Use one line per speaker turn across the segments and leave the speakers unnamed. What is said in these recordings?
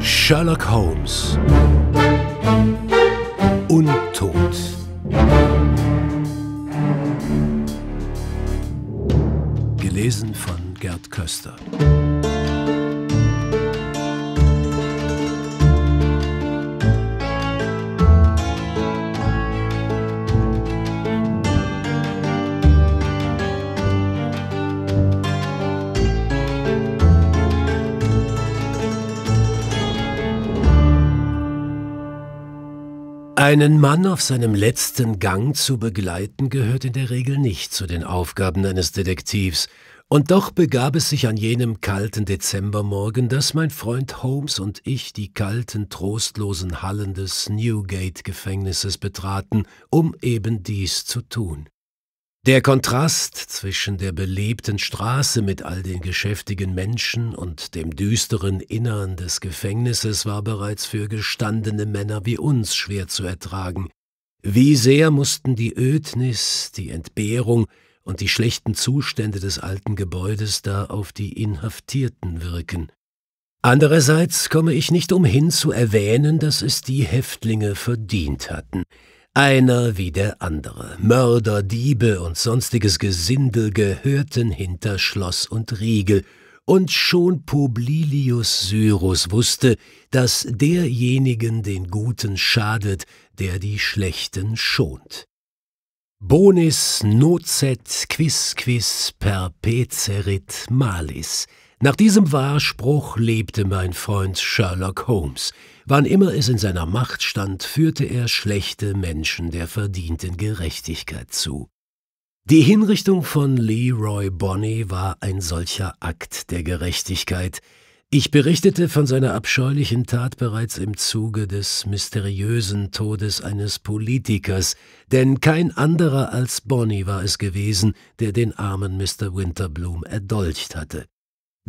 Sherlock Holmes. Untot. Gelesen von Gerd Köster. Einen Mann auf seinem letzten Gang zu begleiten gehört in der Regel nicht zu den Aufgaben eines Detektivs, und doch begab es sich an jenem kalten Dezembermorgen, dass mein Freund Holmes und ich die kalten, trostlosen Hallen des Newgate-Gefängnisses betraten, um eben dies zu tun. Der Kontrast zwischen der belebten Straße mit all den geschäftigen Menschen und dem düsteren Innern des Gefängnisses war bereits für gestandene Männer wie uns schwer zu ertragen. Wie sehr mussten die Ödnis, die Entbehrung und die schlechten Zustände des alten Gebäudes da auf die Inhaftierten wirken. Andererseits komme ich nicht umhin zu erwähnen, dass es die Häftlinge verdient hatten – einer wie der andere. Mörder, Diebe und sonstiges Gesindel gehörten hinter Schloss und Riegel, und schon Publilius Syrus wusste, dass derjenigen den Guten schadet, der die Schlechten schont. Bonis nocet quisquis perpecerit malis. Nach diesem Wahrspruch lebte mein Freund Sherlock Holmes – Wann immer es in seiner Macht stand, führte er schlechte Menschen der verdienten Gerechtigkeit zu. Die Hinrichtung von Leroy Bonney war ein solcher Akt der Gerechtigkeit. Ich berichtete von seiner abscheulichen Tat bereits im Zuge des mysteriösen Todes eines Politikers, denn kein anderer als Bonney war es gewesen, der den armen Mr. Winterbloom erdolcht hatte.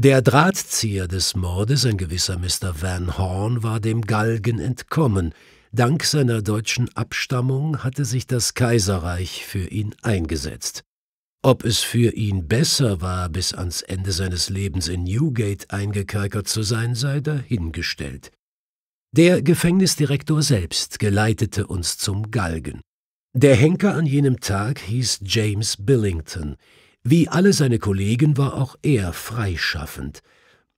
Der Drahtzieher des Mordes, ein gewisser Mr. Van Horn, war dem Galgen entkommen. Dank seiner deutschen Abstammung hatte sich das Kaiserreich für ihn eingesetzt. Ob es für ihn besser war, bis ans Ende seines Lebens in Newgate eingekerkert zu sein, sei dahingestellt. Der Gefängnisdirektor selbst geleitete uns zum Galgen. Der Henker an jenem Tag hieß James Billington. Wie alle seine Kollegen war auch er freischaffend.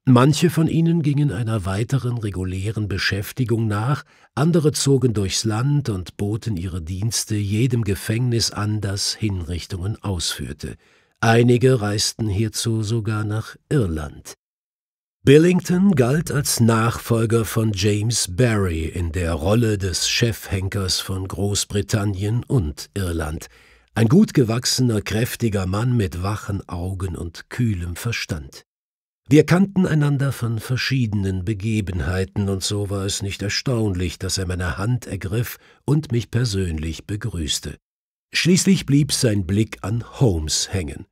Manche von ihnen gingen einer weiteren regulären Beschäftigung nach, andere zogen durchs Land und boten ihre Dienste jedem Gefängnis an, das Hinrichtungen ausführte. Einige reisten hierzu sogar nach Irland. Billington galt als Nachfolger von James Barry in der Rolle des Chefhenkers von Großbritannien und Irland – ein gut gewachsener, kräftiger Mann mit wachen Augen und kühlem Verstand. Wir kannten einander von verschiedenen Begebenheiten, und so war es nicht erstaunlich, dass er meine Hand ergriff und mich persönlich begrüßte. Schließlich blieb sein Blick an Holmes hängen.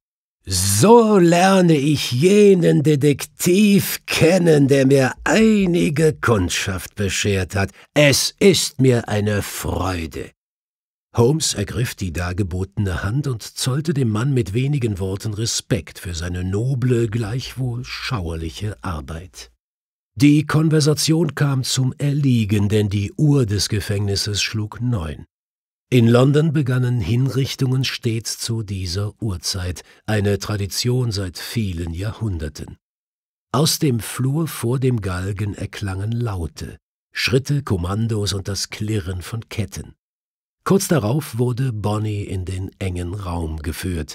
So lerne ich jenen Detektiv kennen, der mir einige Kundschaft beschert hat. Es ist mir eine Freude. Holmes ergriff die dargebotene Hand und zollte dem Mann mit wenigen Worten Respekt für seine noble, gleichwohl schauerliche Arbeit. Die Konversation kam zum Erliegen, denn die Uhr des Gefängnisses schlug neun. In London begannen Hinrichtungen stets zu dieser Uhrzeit, eine Tradition seit vielen Jahrhunderten. Aus dem Flur vor dem Galgen erklangen Laute, Schritte, Kommandos und das Klirren von Ketten. Kurz darauf wurde Bonnie in den engen Raum geführt.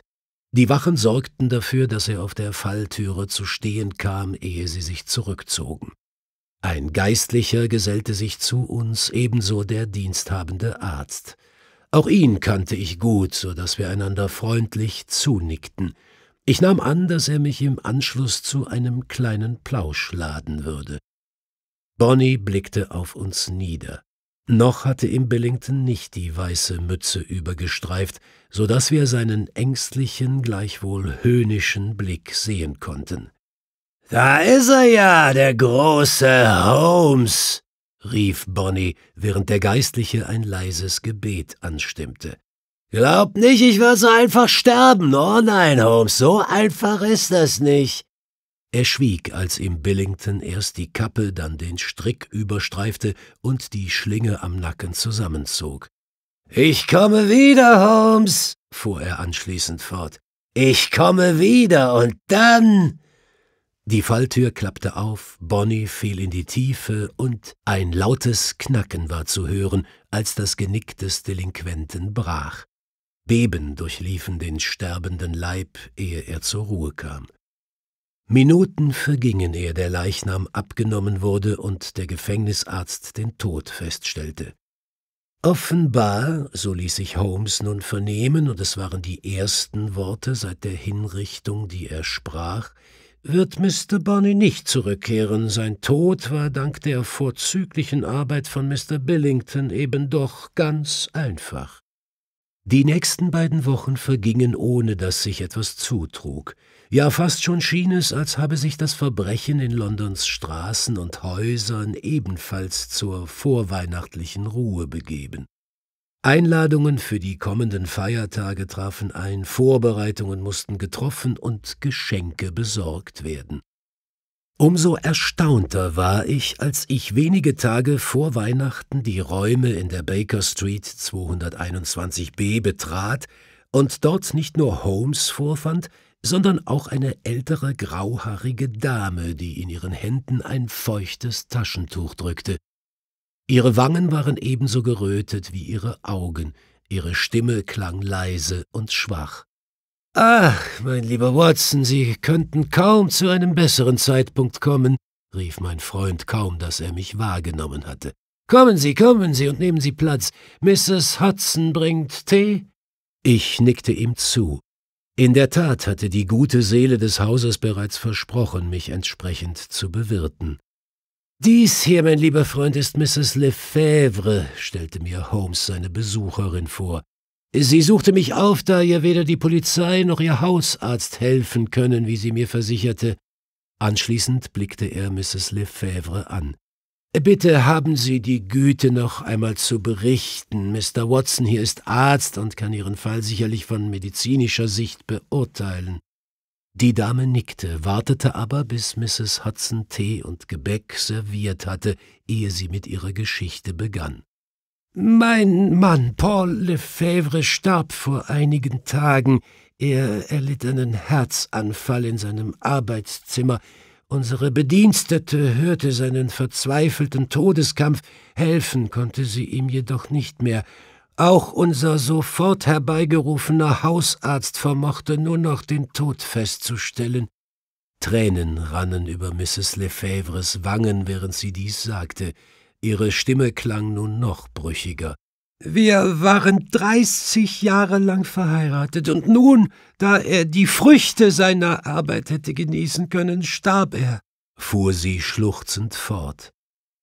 Die Wachen sorgten dafür, dass er auf der Falltüre zu stehen kam, ehe sie sich zurückzogen. Ein Geistlicher gesellte sich zu uns, ebenso der diensthabende Arzt. Auch ihn kannte ich gut, so dass wir einander freundlich zunickten. Ich nahm an, dass er mich im Anschluss zu einem kleinen Plausch laden würde. Bonnie blickte auf uns nieder. Noch hatte ihm Billington nicht die weiße Mütze übergestreift, so daß wir seinen ängstlichen, gleichwohl höhnischen Blick sehen konnten. »Da ist er ja, der große Holmes!« rief Bonnie, während der Geistliche ein leises Gebet anstimmte. »Glaubt nicht, ich werde so einfach sterben. Oh nein, Holmes, so einfach ist das nicht. Er schwieg, als ihm Billington erst die Kappe, dann den Strick überstreifte und die Schlinge am Nacken zusammenzog. Ich komme wieder, Holmes, fuhr er anschließend fort. Ich komme wieder und dann. Die Falltür klappte auf, Bonnie fiel in die Tiefe und ein lautes Knacken war zu hören, als das Genick des Delinquenten brach. Beben durchliefen den sterbenden Leib, ehe er zur Ruhe kam. Minuten vergingen, ehe der Leichnam abgenommen wurde und der Gefängnisarzt den Tod feststellte. Offenbar, so ließ sich Holmes nun vernehmen, und es waren die ersten Worte seit der Hinrichtung, die er sprach, wird Mr. Bonney nicht zurückkehren. Sein Tod war dank der vorzüglichen Arbeit von Mr. Billington eben doch ganz einfach. Die nächsten beiden Wochen vergingen, ohne dass sich etwas zutrug. Ja, fast schon schien es, als habe sich das Verbrechen in Londons Straßen und Häusern ebenfalls zur vorweihnachtlichen Ruhe begeben. Einladungen für die kommenden Feiertage trafen ein, Vorbereitungen mussten getroffen und Geschenke besorgt werden. Umso erstaunter war ich, als ich wenige Tage vor Weihnachten die Räume in der Baker Street 221b betrat und dort nicht nur Holmes vorfand, sondern auch eine ältere grauhaarige Dame, die in ihren Händen ein feuchtes Taschentuch drückte. Ihre Wangen waren ebenso gerötet wie ihre Augen, ihre Stimme klang leise und schwach. Ach, mein lieber Watson, Sie könnten kaum zu einem besseren Zeitpunkt kommen, rief mein Freund kaum, dass er mich wahrgenommen hatte. Kommen Sie, kommen Sie und nehmen Sie Platz. Mrs. Hudson bringt Tee. Ich nickte ihm zu. In der Tat hatte die gute Seele des Hauses bereits versprochen, mich entsprechend zu bewirten. Dies hier, mein lieber Freund, ist Mrs. Lefebvre, stellte mir Holmes seine Besucherin vor. Sie suchte mich auf, da ihr weder die Polizei noch ihr Hausarzt helfen können, wie sie mir versicherte. Anschließend blickte er Mrs. Lefebvre an. Bitte haben Sie die Güte, noch einmal zu berichten. Mr. Watson hier ist Arzt und kann Ihren Fall sicherlich von medizinischer Sicht beurteilen. Die Dame nickte, wartete aber, bis Mrs. Hudson Tee und Gebäck serviert hatte, ehe sie mit ihrer Geschichte begann. Mein Mann Paul Lefebvre starb vor einigen Tagen. Er erlitt einen Herzanfall in seinem Arbeitszimmer. Unsere Bedienstete hörte seinen verzweifelten Todeskampf, helfen konnte sie ihm jedoch nicht mehr. Auch unser sofort herbeigerufener Hausarzt vermochte nur noch den Tod festzustellen. Tränen rannen über Mrs. Lefebvres Wangen, während sie dies sagte. Ihre Stimme klang nun noch brüchiger. Wir waren dreißig Jahre lang verheiratet, und nun, da er die Früchte seiner Arbeit hätte genießen können, starb er, fuhr sie schluchzend fort.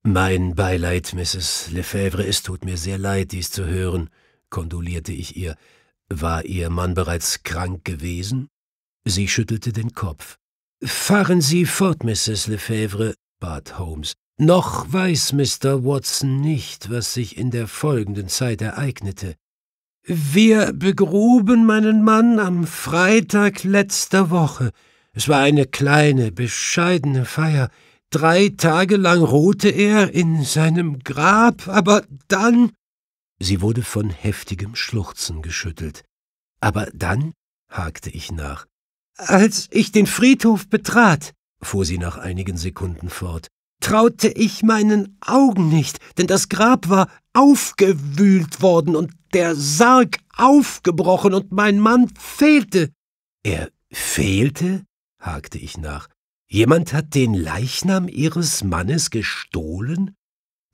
Mein Beileid, Mrs. Lefebvre, es tut mir sehr leid, dies zu hören, kondolierte ich ihr. War Ihr Mann bereits krank gewesen? Sie schüttelte den Kopf. Fahren Sie fort, Mrs. Lefebvre, bat Holmes. Noch weiß Mr. Watson nicht, was sich in der folgenden Zeit ereignete. Wir begruben meinen Mann am Freitag letzter Woche. Es war eine kleine, bescheidene Feier. Drei Tage lang ruhte er in seinem Grab, aber dann. Sie wurde von heftigem Schluchzen geschüttelt. Aber dann, hakte ich nach. Als ich den Friedhof betrat, fuhr sie nach einigen Sekunden fort, traute ich meinen Augen nicht, denn das Grab war aufgewühlt worden und der Sarg aufgebrochen und mein Mann fehlte. Er fehlte? hakte ich nach. Jemand hat den Leichnam Ihres Mannes gestohlen?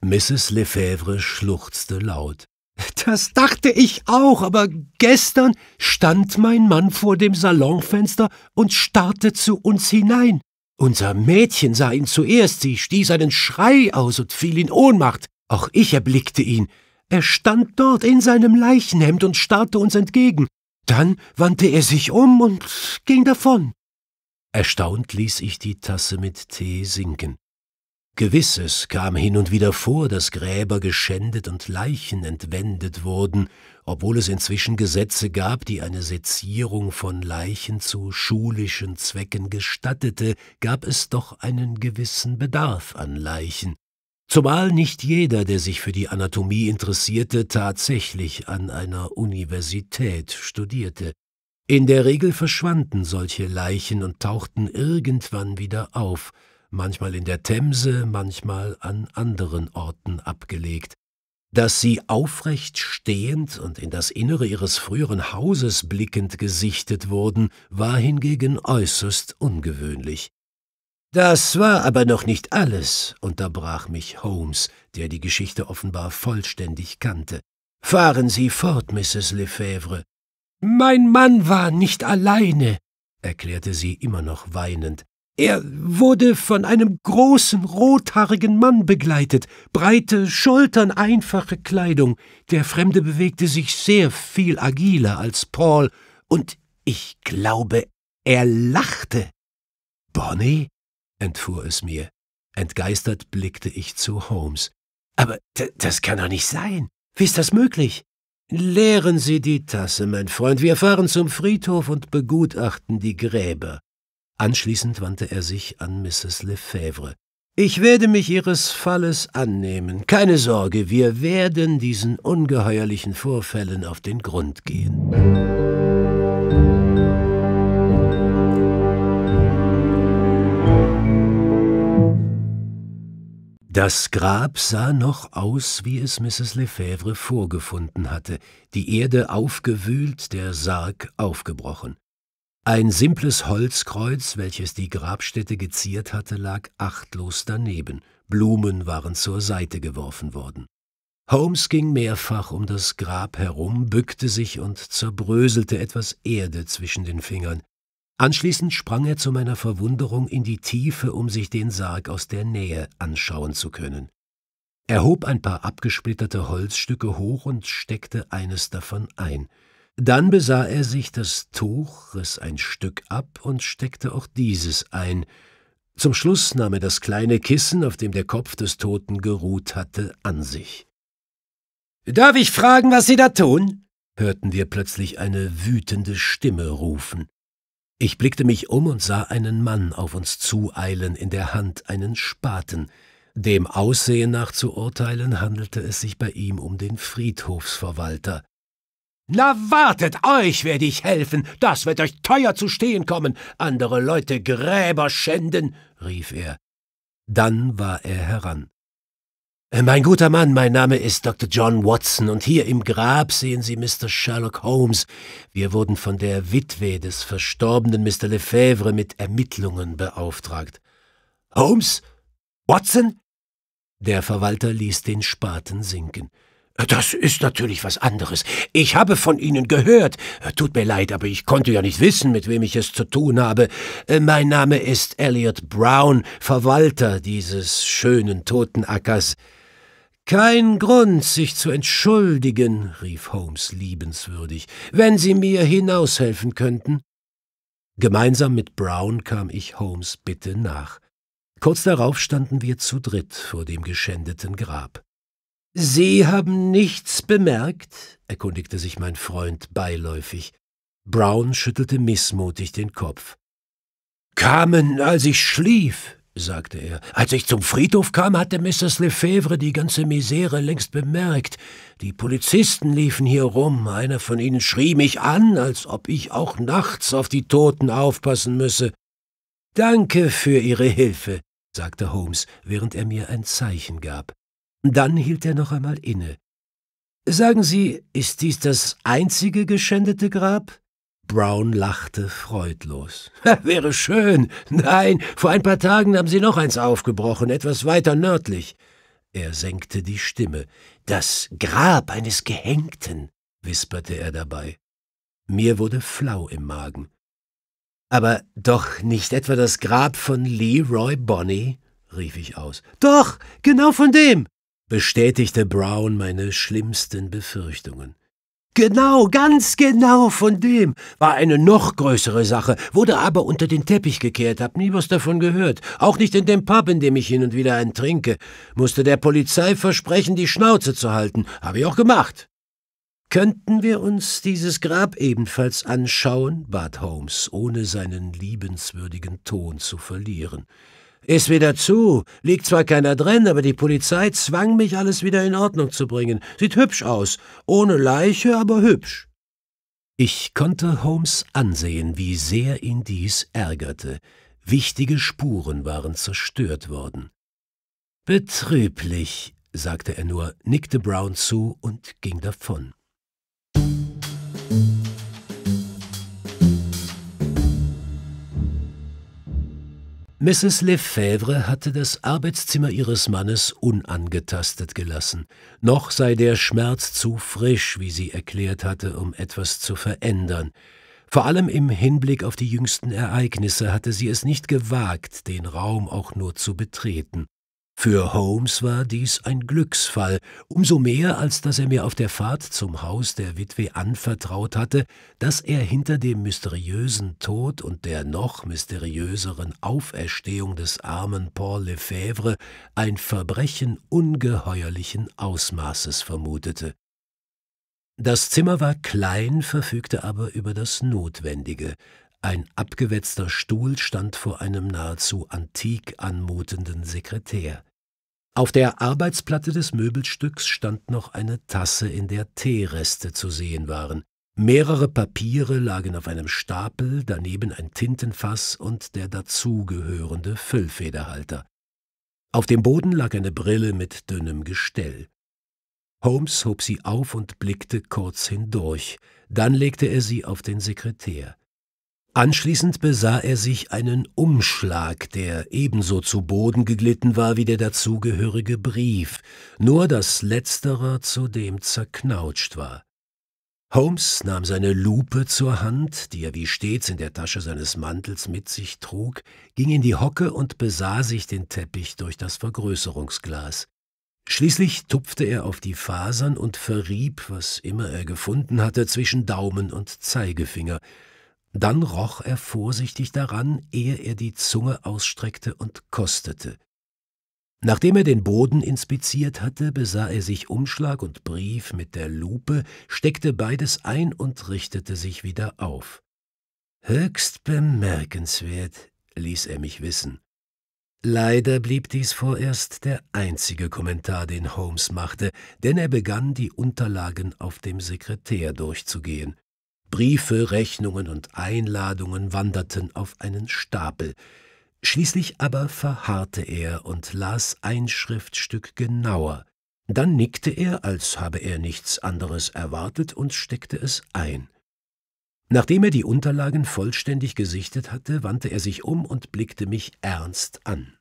Mrs. Lefebvre schluchzte laut. Das dachte ich auch, aber gestern stand mein Mann vor dem Salonfenster und starrte zu uns hinein. Unser Mädchen sah ihn zuerst, sie stieß einen Schrei aus und fiel in Ohnmacht. Auch ich erblickte ihn. Er stand dort in seinem Leichenhemd und starrte uns entgegen. Dann wandte er sich um und ging davon. Erstaunt ließ ich die Tasse mit Tee sinken. Gewisses kam hin und wieder vor, dass Gräber geschändet und Leichen entwendet wurden, obwohl es inzwischen Gesetze gab, die eine Sezierung von Leichen zu schulischen Zwecken gestattete, gab es doch einen gewissen Bedarf an Leichen, zumal nicht jeder, der sich für die Anatomie interessierte, tatsächlich an einer Universität studierte. In der Regel verschwanden solche Leichen und tauchten irgendwann wieder auf, manchmal in der Themse, manchmal an anderen Orten abgelegt dass sie aufrecht stehend und in das Innere ihres früheren Hauses blickend gesichtet wurden, war hingegen äußerst ungewöhnlich. Das war aber noch nicht alles, unterbrach mich Holmes, der die Geschichte offenbar vollständig kannte. Fahren Sie fort, Mrs. Lefebvre. Mein Mann war nicht alleine, erklärte sie immer noch weinend. Er wurde von einem großen, rothaarigen Mann begleitet, breite Schultern, einfache Kleidung. Der Fremde bewegte sich sehr viel agiler als Paul, und ich glaube, er lachte. Bonnie? entfuhr es mir. Entgeistert blickte ich zu Holmes. Aber das kann doch nicht sein. Wie ist das möglich? Leeren Sie die Tasse, mein Freund. Wir fahren zum Friedhof und begutachten die Gräber. Anschließend wandte er sich an Mrs. Lefebvre. Ich werde mich Ihres Falles annehmen. Keine Sorge, wir werden diesen ungeheuerlichen Vorfällen auf den Grund gehen. Das Grab sah noch aus, wie es Mrs. Lefebvre vorgefunden hatte, die Erde aufgewühlt, der Sarg aufgebrochen. Ein simples Holzkreuz, welches die Grabstätte geziert hatte, lag achtlos daneben. Blumen waren zur Seite geworfen worden. Holmes ging mehrfach um das Grab herum, bückte sich und zerbröselte etwas Erde zwischen den Fingern. Anschließend sprang er zu meiner Verwunderung in die Tiefe, um sich den Sarg aus der Nähe anschauen zu können. Er hob ein paar abgesplitterte Holzstücke hoch und steckte eines davon ein – dann besah er sich das Tuch, riss ein Stück ab und steckte auch dieses ein. Zum Schluss nahm er das kleine Kissen, auf dem der Kopf des Toten geruht hatte, an sich. Darf ich fragen, was Sie da tun? hörten wir plötzlich eine wütende Stimme rufen. Ich blickte mich um und sah einen Mann auf uns zueilen, in der Hand einen Spaten. Dem Aussehen nach zu urteilen, handelte es sich bei ihm um den Friedhofsverwalter. Na wartet, euch werde ich helfen, das wird euch teuer zu stehen kommen, andere Leute Gräber schänden, rief er. Dann war er heran. Äh, mein guter Mann, mein Name ist Dr. John Watson und hier im Grab sehen Sie Mr. Sherlock Holmes. Wir wurden von der Witwe des verstorbenen Mr. Lefebvre mit Ermittlungen beauftragt. Holmes? Watson? Der Verwalter ließ den Spaten sinken. Das ist natürlich was anderes. Ich habe von Ihnen gehört. Tut mir leid, aber ich konnte ja nicht wissen, mit wem ich es zu tun habe. Äh, mein Name ist Elliot Brown, Verwalter dieses schönen Totenackers. Kein Grund, sich zu entschuldigen, rief Holmes liebenswürdig, wenn Sie mir hinaushelfen könnten. Gemeinsam mit Brown kam ich Holmes Bitte nach. Kurz darauf standen wir zu dritt vor dem geschändeten Grab. Sie haben nichts bemerkt? erkundigte sich mein Freund beiläufig. Brown schüttelte missmutig den Kopf. Kamen, als ich schlief, sagte er. Als ich zum Friedhof kam, hatte Mrs. Lefevre die ganze Misere längst bemerkt. Die Polizisten liefen hier rum. Einer von ihnen schrie mich an, als ob ich auch nachts auf die Toten aufpassen müsse. Danke für Ihre Hilfe, sagte Holmes, während er mir ein Zeichen gab. Dann hielt er noch einmal inne. Sagen Sie, ist dies das einzige geschändete Grab? Brown lachte freudlos. Wäre schön. Nein, vor ein paar Tagen haben Sie noch eins aufgebrochen, etwas weiter nördlich. Er senkte die Stimme. Das Grab eines Gehängten, wisperte er dabei. Mir wurde flau im Magen. Aber doch nicht etwa das Grab von Leroy Bonney? rief ich aus. Doch, genau von dem bestätigte Brown meine schlimmsten Befürchtungen. Genau, ganz genau von dem war eine noch größere Sache, wurde aber unter den Teppich gekehrt, hab nie was davon gehört, auch nicht in dem Pub, in dem ich hin und wieder einen trinke, musste der Polizei versprechen, die Schnauze zu halten, habe ich auch gemacht. Könnten wir uns dieses Grab ebenfalls anschauen? bat Holmes, ohne seinen liebenswürdigen Ton zu verlieren. Ist wieder zu. Liegt zwar keiner drin, aber die Polizei zwang mich, alles wieder in Ordnung zu bringen. Sieht hübsch aus. Ohne Leiche, aber hübsch. Ich konnte Holmes ansehen, wie sehr ihn dies ärgerte. Wichtige Spuren waren zerstört worden. Betrüblich, sagte er nur, nickte Brown zu und ging davon. Mrs. Lefebvre hatte das Arbeitszimmer ihres Mannes unangetastet gelassen. Noch sei der Schmerz zu frisch, wie sie erklärt hatte, um etwas zu verändern. Vor allem im Hinblick auf die jüngsten Ereignisse hatte sie es nicht gewagt, den Raum auch nur zu betreten. Für Holmes war dies ein Glücksfall, umso mehr, als dass er mir auf der Fahrt zum Haus der Witwe anvertraut hatte, dass er hinter dem mysteriösen Tod und der noch mysteriöseren Auferstehung des armen Paul Lefebvre ein Verbrechen ungeheuerlichen Ausmaßes vermutete. Das Zimmer war klein, verfügte aber über das Notwendige, ein abgewetzter Stuhl stand vor einem nahezu antik anmutenden Sekretär. Auf der Arbeitsplatte des Möbelstücks stand noch eine Tasse, in der Teereste zu sehen waren. Mehrere Papiere lagen auf einem Stapel, daneben ein Tintenfass und der dazugehörende Füllfederhalter. Auf dem Boden lag eine Brille mit dünnem Gestell. Holmes hob sie auf und blickte kurz hindurch, dann legte er sie auf den Sekretär. Anschließend besah er sich einen Umschlag, der ebenso zu Boden geglitten war wie der dazugehörige Brief, nur dass letzterer zudem zerknautscht war. Holmes nahm seine Lupe zur Hand, die er wie stets in der Tasche seines Mantels mit sich trug, ging in die Hocke und besah sich den Teppich durch das Vergrößerungsglas. Schließlich tupfte er auf die Fasern und verrieb, was immer er gefunden hatte, zwischen Daumen und Zeigefinger. Dann roch er vorsichtig daran, ehe er die Zunge ausstreckte und kostete. Nachdem er den Boden inspiziert hatte, besah er sich Umschlag und Brief mit der Lupe, steckte beides ein und richtete sich wieder auf. Höchst bemerkenswert, ließ er mich wissen. Leider blieb dies vorerst der einzige Kommentar, den Holmes machte, denn er begann, die Unterlagen auf dem Sekretär durchzugehen. Briefe, Rechnungen und Einladungen wanderten auf einen Stapel. Schließlich aber verharrte er und las ein Schriftstück genauer. Dann nickte er, als habe er nichts anderes erwartet, und steckte es ein. Nachdem er die Unterlagen vollständig gesichtet hatte, wandte er sich um und blickte mich ernst an.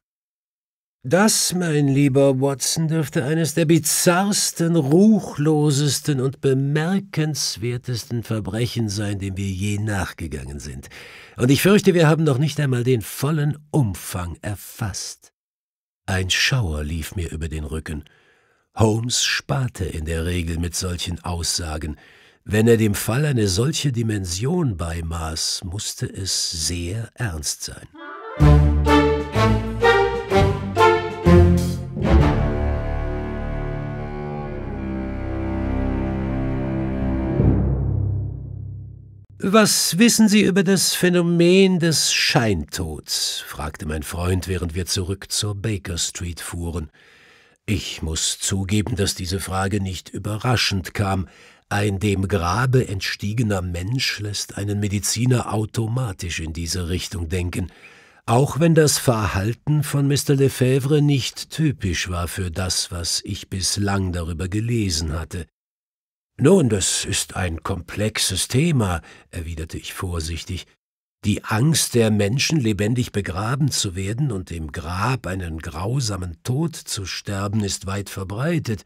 Das, mein lieber Watson, dürfte eines der bizarrsten, ruchlosesten und bemerkenswertesten Verbrechen sein, dem wir je nachgegangen sind. Und ich fürchte, wir haben noch nicht einmal den vollen Umfang erfasst. Ein Schauer lief mir über den Rücken. Holmes sparte in der Regel mit solchen Aussagen. Wenn er dem Fall eine solche Dimension beimaß, musste es sehr ernst sein. Was wissen Sie über das Phänomen des Scheintods? fragte mein Freund, während wir zurück zur Baker Street fuhren. Ich muss zugeben, dass diese Frage nicht überraschend kam. Ein dem Grabe entstiegener Mensch lässt einen Mediziner automatisch in diese Richtung denken, auch wenn das Verhalten von Mr. Lefebvre nicht typisch war für das, was ich bislang darüber gelesen hatte. Nun, das ist ein komplexes Thema, erwiderte ich vorsichtig. Die Angst der Menschen, lebendig begraben zu werden und im Grab einen grausamen Tod zu sterben, ist weit verbreitet.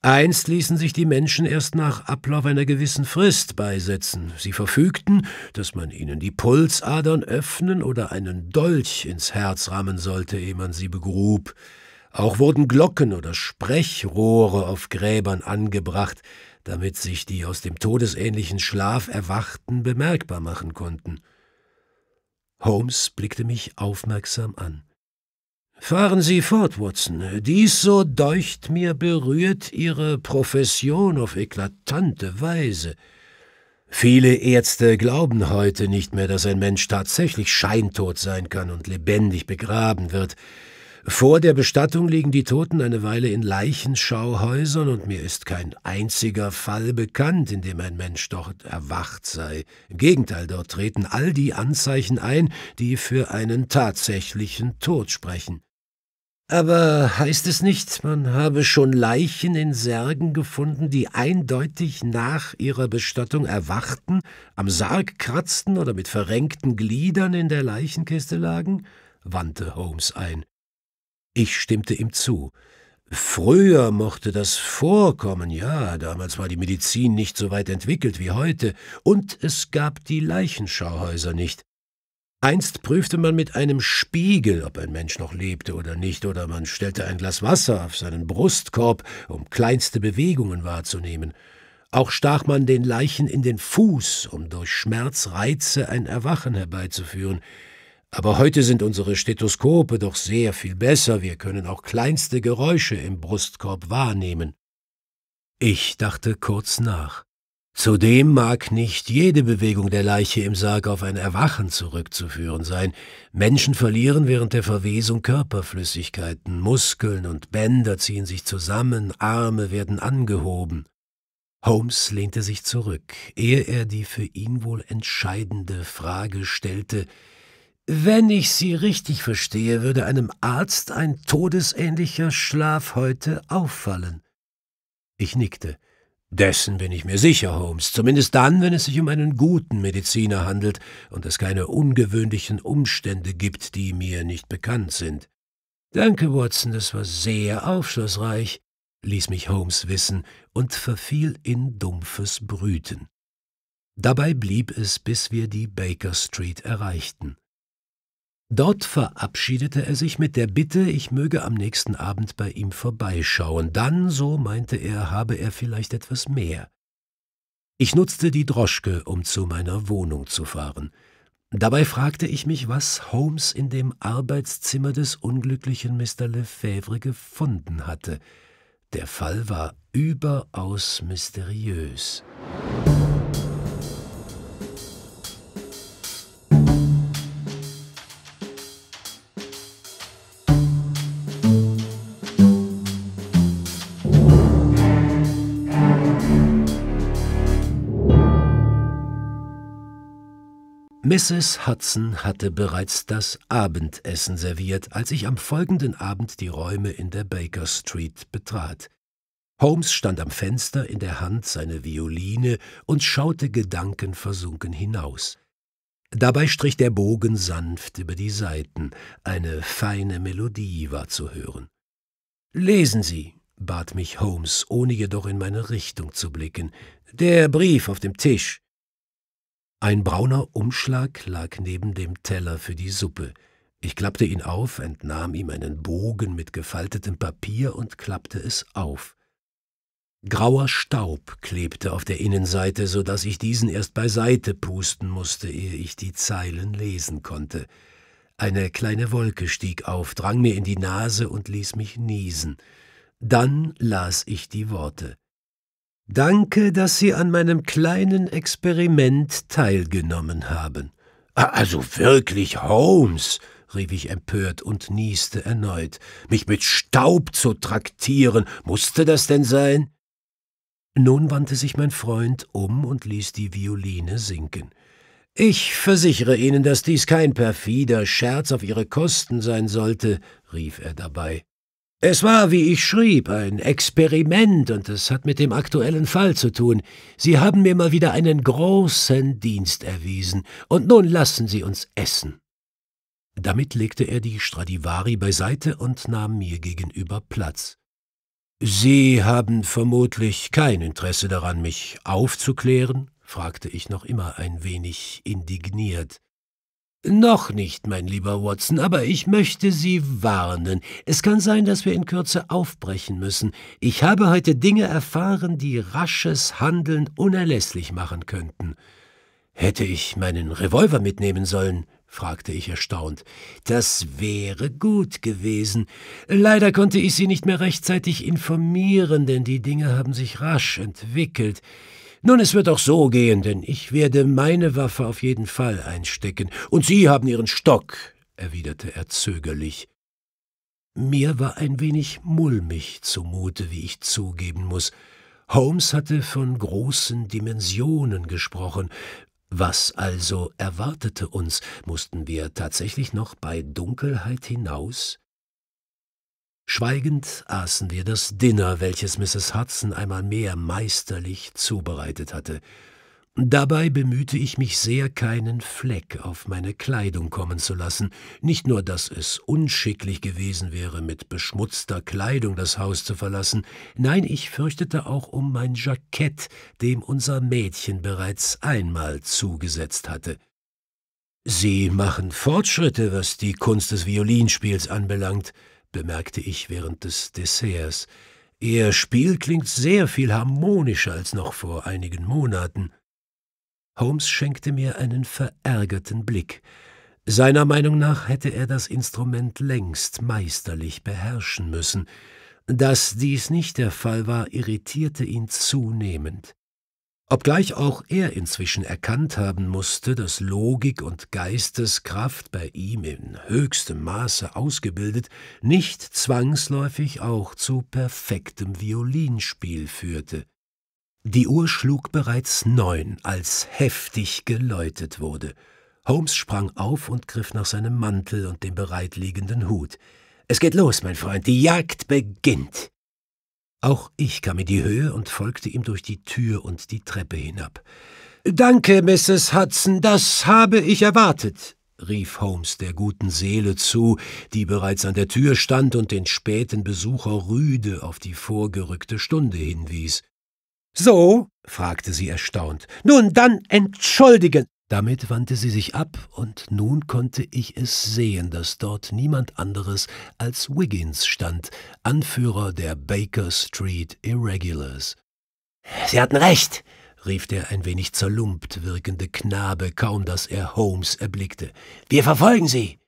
Einst ließen sich die Menschen erst nach Ablauf einer gewissen Frist beisetzen. Sie verfügten, dass man ihnen die Pulsadern öffnen oder einen Dolch ins Herz rammen sollte, ehe man sie begrub. Auch wurden Glocken oder Sprechrohre auf Gräbern angebracht, damit sich die aus dem todesähnlichen Schlaf Erwachten bemerkbar machen konnten. Holmes blickte mich aufmerksam an. Fahren Sie fort, Watson. Dies, so deucht mir, berührt Ihre Profession auf eklatante Weise. Viele Ärzte glauben heute nicht mehr, dass ein Mensch tatsächlich scheintot sein kann und lebendig begraben wird. Vor der Bestattung liegen die Toten eine Weile in Leichenschauhäusern und mir ist kein einziger Fall bekannt, in dem ein Mensch dort erwacht sei. Im Gegenteil, dort treten all die Anzeichen ein, die für einen tatsächlichen Tod sprechen. Aber heißt es nicht, man habe schon Leichen in Särgen gefunden, die eindeutig nach ihrer Bestattung erwachten, am Sarg kratzten oder mit verrenkten Gliedern in der Leichenkiste lagen? wandte Holmes ein. Ich stimmte ihm zu. Früher mochte das vorkommen, ja, damals war die Medizin nicht so weit entwickelt wie heute, und es gab die Leichenschauhäuser nicht. Einst prüfte man mit einem Spiegel, ob ein Mensch noch lebte oder nicht, oder man stellte ein Glas Wasser auf seinen Brustkorb, um kleinste Bewegungen wahrzunehmen. Auch stach man den Leichen in den Fuß, um durch Schmerzreize ein Erwachen herbeizuführen. Aber heute sind unsere Stethoskope doch sehr viel besser, wir können auch kleinste Geräusche im Brustkorb wahrnehmen. Ich dachte kurz nach. Zudem mag nicht jede Bewegung der Leiche im Sarg auf ein Erwachen zurückzuführen sein. Menschen verlieren während der Verwesung Körperflüssigkeiten, Muskeln und Bänder ziehen sich zusammen, Arme werden angehoben. Holmes lehnte sich zurück, ehe er die für ihn wohl entscheidende Frage stellte, wenn ich Sie richtig verstehe, würde einem Arzt ein todesähnlicher Schlaf heute auffallen. Ich nickte. Dessen bin ich mir sicher, Holmes, zumindest dann, wenn es sich um einen guten Mediziner handelt und es keine ungewöhnlichen Umstände gibt, die mir nicht bekannt sind. Danke, Watson, das war sehr aufschlussreich, ließ mich Holmes wissen und verfiel in dumpfes Brüten. Dabei blieb es, bis wir die Baker Street erreichten. Dort verabschiedete er sich mit der Bitte, ich möge am nächsten Abend bei ihm vorbeischauen, dann, so meinte er, habe er vielleicht etwas mehr. Ich nutzte die Droschke, um zu meiner Wohnung zu fahren. Dabei fragte ich mich, was Holmes in dem Arbeitszimmer des unglücklichen Mr. Lefebvre gefunden hatte. Der Fall war überaus mysteriös. Mrs. Hudson hatte bereits das Abendessen serviert, als ich am folgenden Abend die Räume in der Baker Street betrat. Holmes stand am Fenster, in der Hand seine Violine, und schaute gedankenversunken hinaus. Dabei strich der Bogen sanft über die Saiten, eine feine Melodie war zu hören. Lesen Sie, bat mich Holmes, ohne jedoch in meine Richtung zu blicken, der Brief auf dem Tisch. Ein brauner Umschlag lag neben dem Teller für die Suppe. Ich klappte ihn auf, entnahm ihm einen Bogen mit gefaltetem Papier und klappte es auf. Grauer Staub klebte auf der Innenseite, so daß ich diesen erst beiseite pusten mußte, ehe ich die Zeilen lesen konnte. Eine kleine Wolke stieg auf, drang mir in die Nase und ließ mich niesen. Dann las ich die Worte. Danke, dass Sie an meinem kleinen Experiment teilgenommen haben. Also wirklich, Holmes, rief ich empört und nieste erneut. Mich mit Staub zu traktieren, musste das denn sein? Nun wandte sich mein Freund um und ließ die Violine sinken. Ich versichere Ihnen, dass dies kein perfider Scherz auf Ihre Kosten sein sollte, rief er dabei. Es war, wie ich schrieb, ein Experiment und es hat mit dem aktuellen Fall zu tun. Sie haben mir mal wieder einen großen Dienst erwiesen und nun lassen Sie uns essen. Damit legte er die Stradivari beiseite und nahm mir gegenüber Platz. Sie haben vermutlich kein Interesse daran, mich aufzuklären? fragte ich noch immer ein wenig indigniert. Noch nicht, mein lieber Watson, aber ich möchte Sie warnen. Es kann sein, dass wir in Kürze aufbrechen müssen. Ich habe heute Dinge erfahren, die rasches Handeln unerlässlich machen könnten. Hätte ich meinen Revolver mitnehmen sollen? fragte ich erstaunt. Das wäre gut gewesen. Leider konnte ich Sie nicht mehr rechtzeitig informieren, denn die Dinge haben sich rasch entwickelt. Nun, es wird auch so gehen, denn ich werde meine Waffe auf jeden Fall einstecken, und Sie haben Ihren Stock, erwiderte er zögerlich. Mir war ein wenig mulmig zumute, wie ich zugeben muß. Holmes hatte von großen Dimensionen gesprochen. Was also erwartete uns? Mussten wir tatsächlich noch bei Dunkelheit hinaus? Schweigend aßen wir das Dinner, welches Mrs. Hudson einmal mehr meisterlich zubereitet hatte. Dabei bemühte ich mich sehr, keinen Fleck auf meine Kleidung kommen zu lassen. Nicht nur, dass es unschicklich gewesen wäre, mit beschmutzter Kleidung das Haus zu verlassen, nein, ich fürchtete auch um mein Jackett, dem unser Mädchen bereits einmal zugesetzt hatte. Sie machen Fortschritte, was die Kunst des Violinspiels anbelangt, bemerkte ich während des Desserts. Ihr Spiel klingt sehr viel harmonischer als noch vor einigen Monaten. Holmes schenkte mir einen verärgerten Blick. Seiner Meinung nach hätte er das Instrument längst meisterlich beherrschen müssen. Dass dies nicht der Fall war, irritierte ihn zunehmend. Obgleich auch er inzwischen erkannt haben musste, dass Logik und Geisteskraft bei ihm in höchstem Maße ausgebildet, nicht zwangsläufig auch zu perfektem Violinspiel führte. Die Uhr schlug bereits neun, als heftig geläutet wurde. Holmes sprang auf und griff nach seinem Mantel und dem bereitliegenden Hut. Es geht los, mein Freund, die Jagd beginnt. Auch ich kam in die Höhe und folgte ihm durch die Tür und die Treppe hinab. Danke, Mrs. Hudson, das habe ich erwartet, rief Holmes der guten Seele zu, die bereits an der Tür stand und den späten Besucher rüde auf die vorgerückte Stunde hinwies. So? fragte sie erstaunt. Nun dann entschuldigen. Damit wandte sie sich ab, und nun konnte ich es sehen, dass dort niemand anderes als Wiggins stand, Anführer der Baker Street Irregulars. Sie hatten recht, rief der ein wenig zerlumpt wirkende Knabe, kaum dass er Holmes erblickte. Wir verfolgen sie.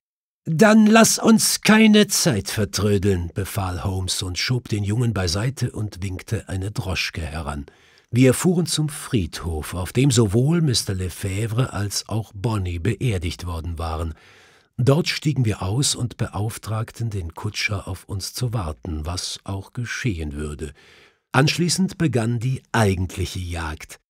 Dann lass uns keine Zeit vertrödeln, befahl Holmes und schob den Jungen beiseite und winkte eine Droschke heran. Wir fuhren zum Friedhof, auf dem sowohl Mr. Lefebvre als auch Bonnie beerdigt worden waren. Dort stiegen wir aus und beauftragten den Kutscher auf uns zu warten, was auch geschehen würde. Anschließend begann die eigentliche Jagd.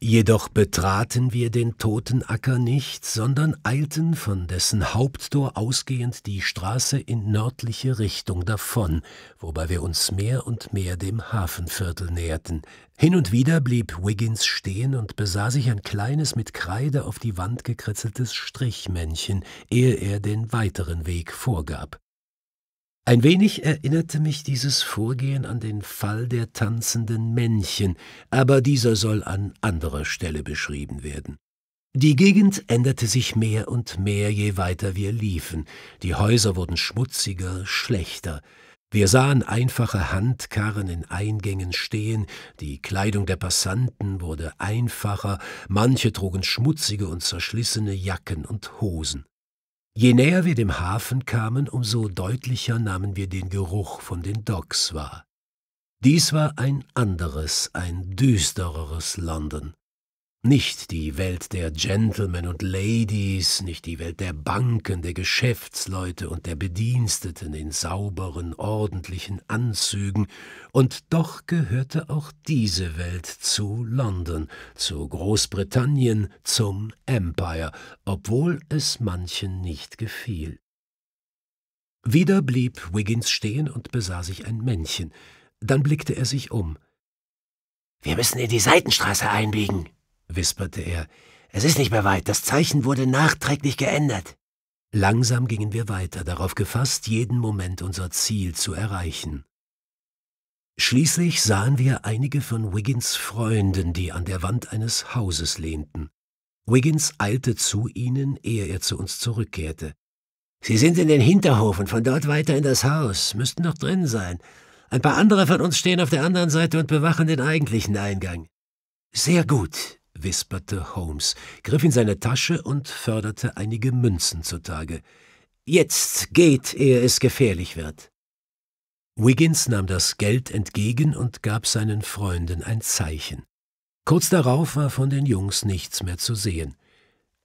Jedoch betraten wir den Totenacker nicht, sondern eilten von dessen Haupttor ausgehend die Straße in nördliche Richtung davon, wobei wir uns mehr und mehr dem Hafenviertel näherten. Hin und wieder blieb Wiggins stehen und besah sich ein kleines mit Kreide auf die Wand gekritzeltes Strichmännchen, ehe er den weiteren Weg vorgab. Ein wenig erinnerte mich dieses Vorgehen an den Fall der tanzenden Männchen, aber dieser soll an anderer Stelle beschrieben werden. Die Gegend änderte sich mehr und mehr, je weiter wir liefen. Die Häuser wurden schmutziger, schlechter. Wir sahen einfache Handkarren in Eingängen stehen, die Kleidung der Passanten wurde einfacher, manche trugen schmutzige und zerschlissene Jacken und Hosen. Je näher wir dem Hafen kamen, umso deutlicher nahmen wir den Geruch von den Docks wahr. Dies war ein anderes, ein düstereres London. Nicht die Welt der Gentlemen und Ladies, nicht die Welt der Banken, der Geschäftsleute und der Bediensteten in sauberen, ordentlichen Anzügen, und doch gehörte auch diese Welt zu London, zu Großbritannien, zum Empire, obwohl es manchen nicht gefiel. Wieder blieb Wiggins stehen und besah sich ein Männchen, dann blickte er sich um. Wir müssen in die Seitenstraße einbiegen, wisperte er. Es ist nicht mehr weit. Das Zeichen wurde nachträglich geändert. Langsam gingen wir weiter, darauf gefasst, jeden Moment unser Ziel zu erreichen. Schließlich sahen wir einige von Wiggins Freunden, die an der Wand eines Hauses lehnten. Wiggins eilte zu ihnen, ehe er zu uns zurückkehrte. Sie sind in den Hinterhof und von dort weiter in das Haus, müssten noch drin sein. Ein paar andere von uns stehen auf der anderen Seite und bewachen den eigentlichen Eingang. Sehr gut, wisperte Holmes, griff in seine Tasche und förderte einige Münzen zutage. Jetzt geht, ehe es gefährlich wird. Wiggins nahm das Geld entgegen und gab seinen Freunden ein Zeichen. Kurz darauf war von den Jungs nichts mehr zu sehen.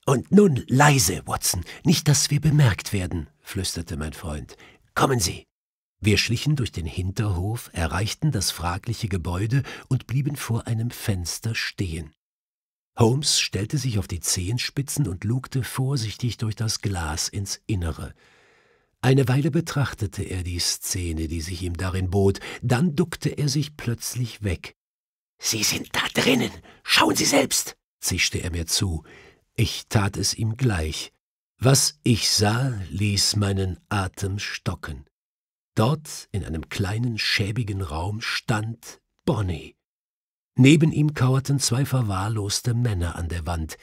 Und nun leise, Watson, nicht, dass wir bemerkt werden, flüsterte mein Freund. Kommen Sie. Wir schlichen durch den Hinterhof, erreichten das fragliche Gebäude und blieben vor einem Fenster stehen. Holmes stellte sich auf die Zehenspitzen und lugte vorsichtig durch das Glas ins Innere. Eine Weile betrachtete er die Szene, die sich ihm darin bot, dann duckte er sich plötzlich weg. Sie sind da drinnen. Schauen Sie selbst, zischte er mir zu. Ich tat es ihm gleich. Was ich sah, ließ meinen Atem stocken. Dort, in einem kleinen, schäbigen Raum, stand Bonnie. Neben ihm kauerten zwei verwahrloste Männer an der Wand.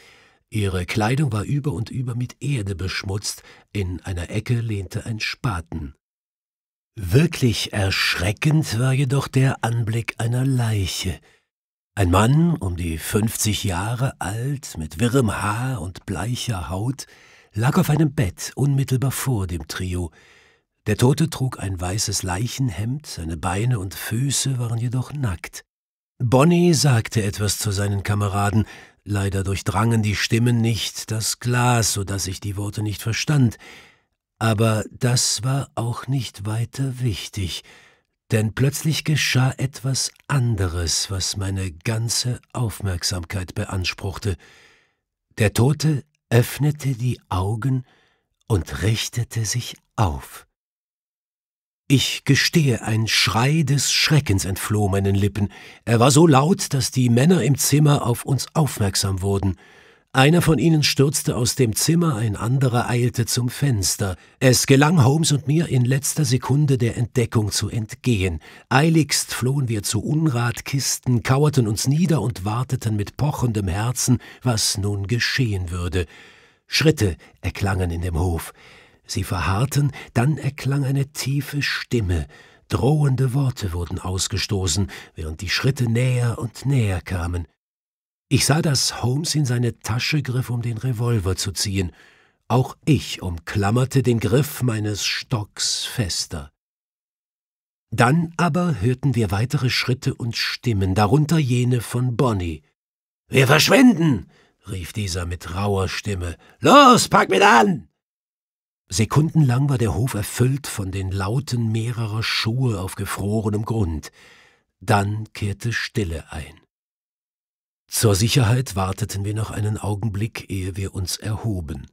Ihre Kleidung war über und über mit Erde beschmutzt, in einer Ecke lehnte ein Spaten. Wirklich erschreckend war jedoch der Anblick einer Leiche. Ein Mann, um die fünfzig Jahre alt, mit wirrem Haar und bleicher Haut, lag auf einem Bett unmittelbar vor dem Trio. Der Tote trug ein weißes Leichenhemd, seine Beine und Füße waren jedoch nackt. Bonnie sagte etwas zu seinen Kameraden, leider durchdrangen die Stimmen nicht das Glas, so dass ich die Worte nicht verstand, aber das war auch nicht weiter wichtig, denn plötzlich geschah etwas anderes, was meine ganze Aufmerksamkeit beanspruchte. Der Tote öffnete die Augen und richtete sich auf. Ich gestehe, ein Schrei des Schreckens entfloh meinen Lippen. Er war so laut, dass die Männer im Zimmer auf uns aufmerksam wurden. Einer von ihnen stürzte aus dem Zimmer, ein anderer eilte zum Fenster. Es gelang Holmes und mir in letzter Sekunde der Entdeckung zu entgehen. Eiligst flohen wir zu Unratkisten, kauerten uns nieder und warteten mit pochendem Herzen, was nun geschehen würde. Schritte erklangen in dem Hof. Sie verharrten, dann erklang eine tiefe Stimme, drohende Worte wurden ausgestoßen, während die Schritte näher und näher kamen. Ich sah, dass Holmes in seine Tasche griff, um den Revolver zu ziehen. Auch ich umklammerte den Griff meines Stocks fester. Dann aber hörten wir weitere Schritte und Stimmen, darunter jene von Bonnie. Wir verschwinden! rief dieser mit rauer Stimme. Los, pack mit an! Sekundenlang war der Hof erfüllt von den Lauten mehrerer Schuhe auf gefrorenem Grund. Dann kehrte Stille ein. Zur Sicherheit warteten wir noch einen Augenblick, ehe wir uns erhoben.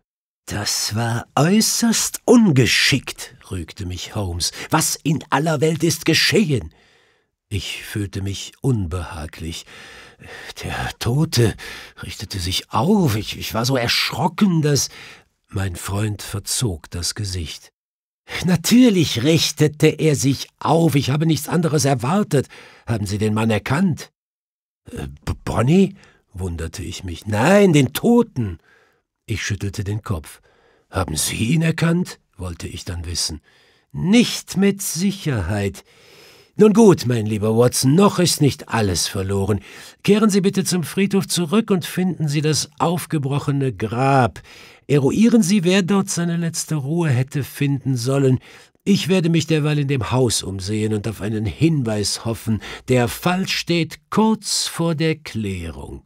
Das war äußerst ungeschickt, rügte mich Holmes. Was in aller Welt ist geschehen? Ich fühlte mich unbehaglich. Der Tote richtete sich auf. Ich, ich war so erschrocken, dass mein Freund verzog das Gesicht. Natürlich richtete er sich auf, ich habe nichts anderes erwartet. Haben Sie den Mann erkannt? Äh, Bonnie? wunderte ich mich. Nein, den Toten. Ich schüttelte den Kopf. Haben Sie ihn erkannt? wollte ich dann wissen. Nicht mit Sicherheit. Nun gut, mein lieber Watson, noch ist nicht alles verloren. Kehren Sie bitte zum Friedhof zurück und finden Sie das aufgebrochene Grab. Eruieren Sie, wer dort seine letzte Ruhe hätte finden sollen. Ich werde mich derweil in dem Haus umsehen und auf einen Hinweis hoffen. Der Fall steht kurz vor der Klärung.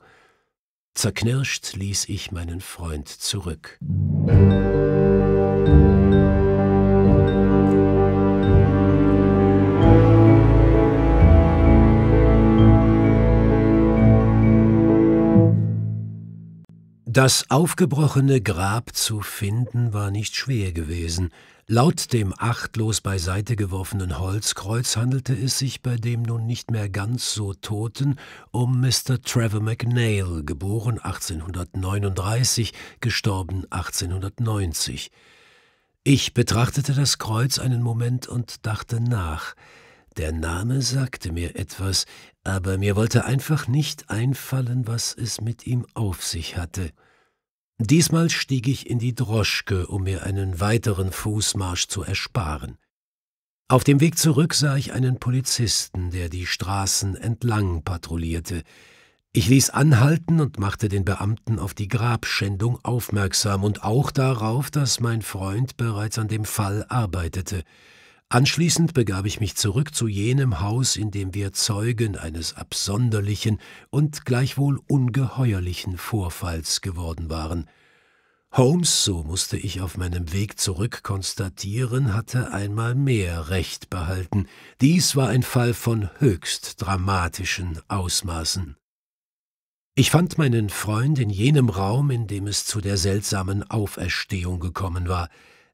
Zerknirscht ließ ich meinen Freund zurück. Das aufgebrochene Grab zu finden war nicht schwer gewesen. Laut dem achtlos beiseite geworfenen Holzkreuz handelte es sich bei dem nun nicht mehr ganz so Toten um Mr. Trevor McNeil, geboren 1839, gestorben 1890. Ich betrachtete das Kreuz einen Moment und dachte nach – der Name sagte mir etwas, aber mir wollte einfach nicht einfallen, was es mit ihm auf sich hatte. Diesmal stieg ich in die Droschke, um mir einen weiteren Fußmarsch zu ersparen. Auf dem Weg zurück sah ich einen Polizisten, der die Straßen entlang patrouillierte. Ich ließ anhalten und machte den Beamten auf die Grabschändung aufmerksam und auch darauf, dass mein Freund bereits an dem Fall arbeitete. Anschließend begab ich mich zurück zu jenem Haus, in dem wir Zeugen eines absonderlichen und gleichwohl ungeheuerlichen Vorfalls geworden waren. Holmes, so musste ich auf meinem Weg zurück konstatieren, hatte einmal mehr Recht behalten. Dies war ein Fall von höchst dramatischen Ausmaßen. Ich fand meinen Freund in jenem Raum, in dem es zu der seltsamen Auferstehung gekommen war.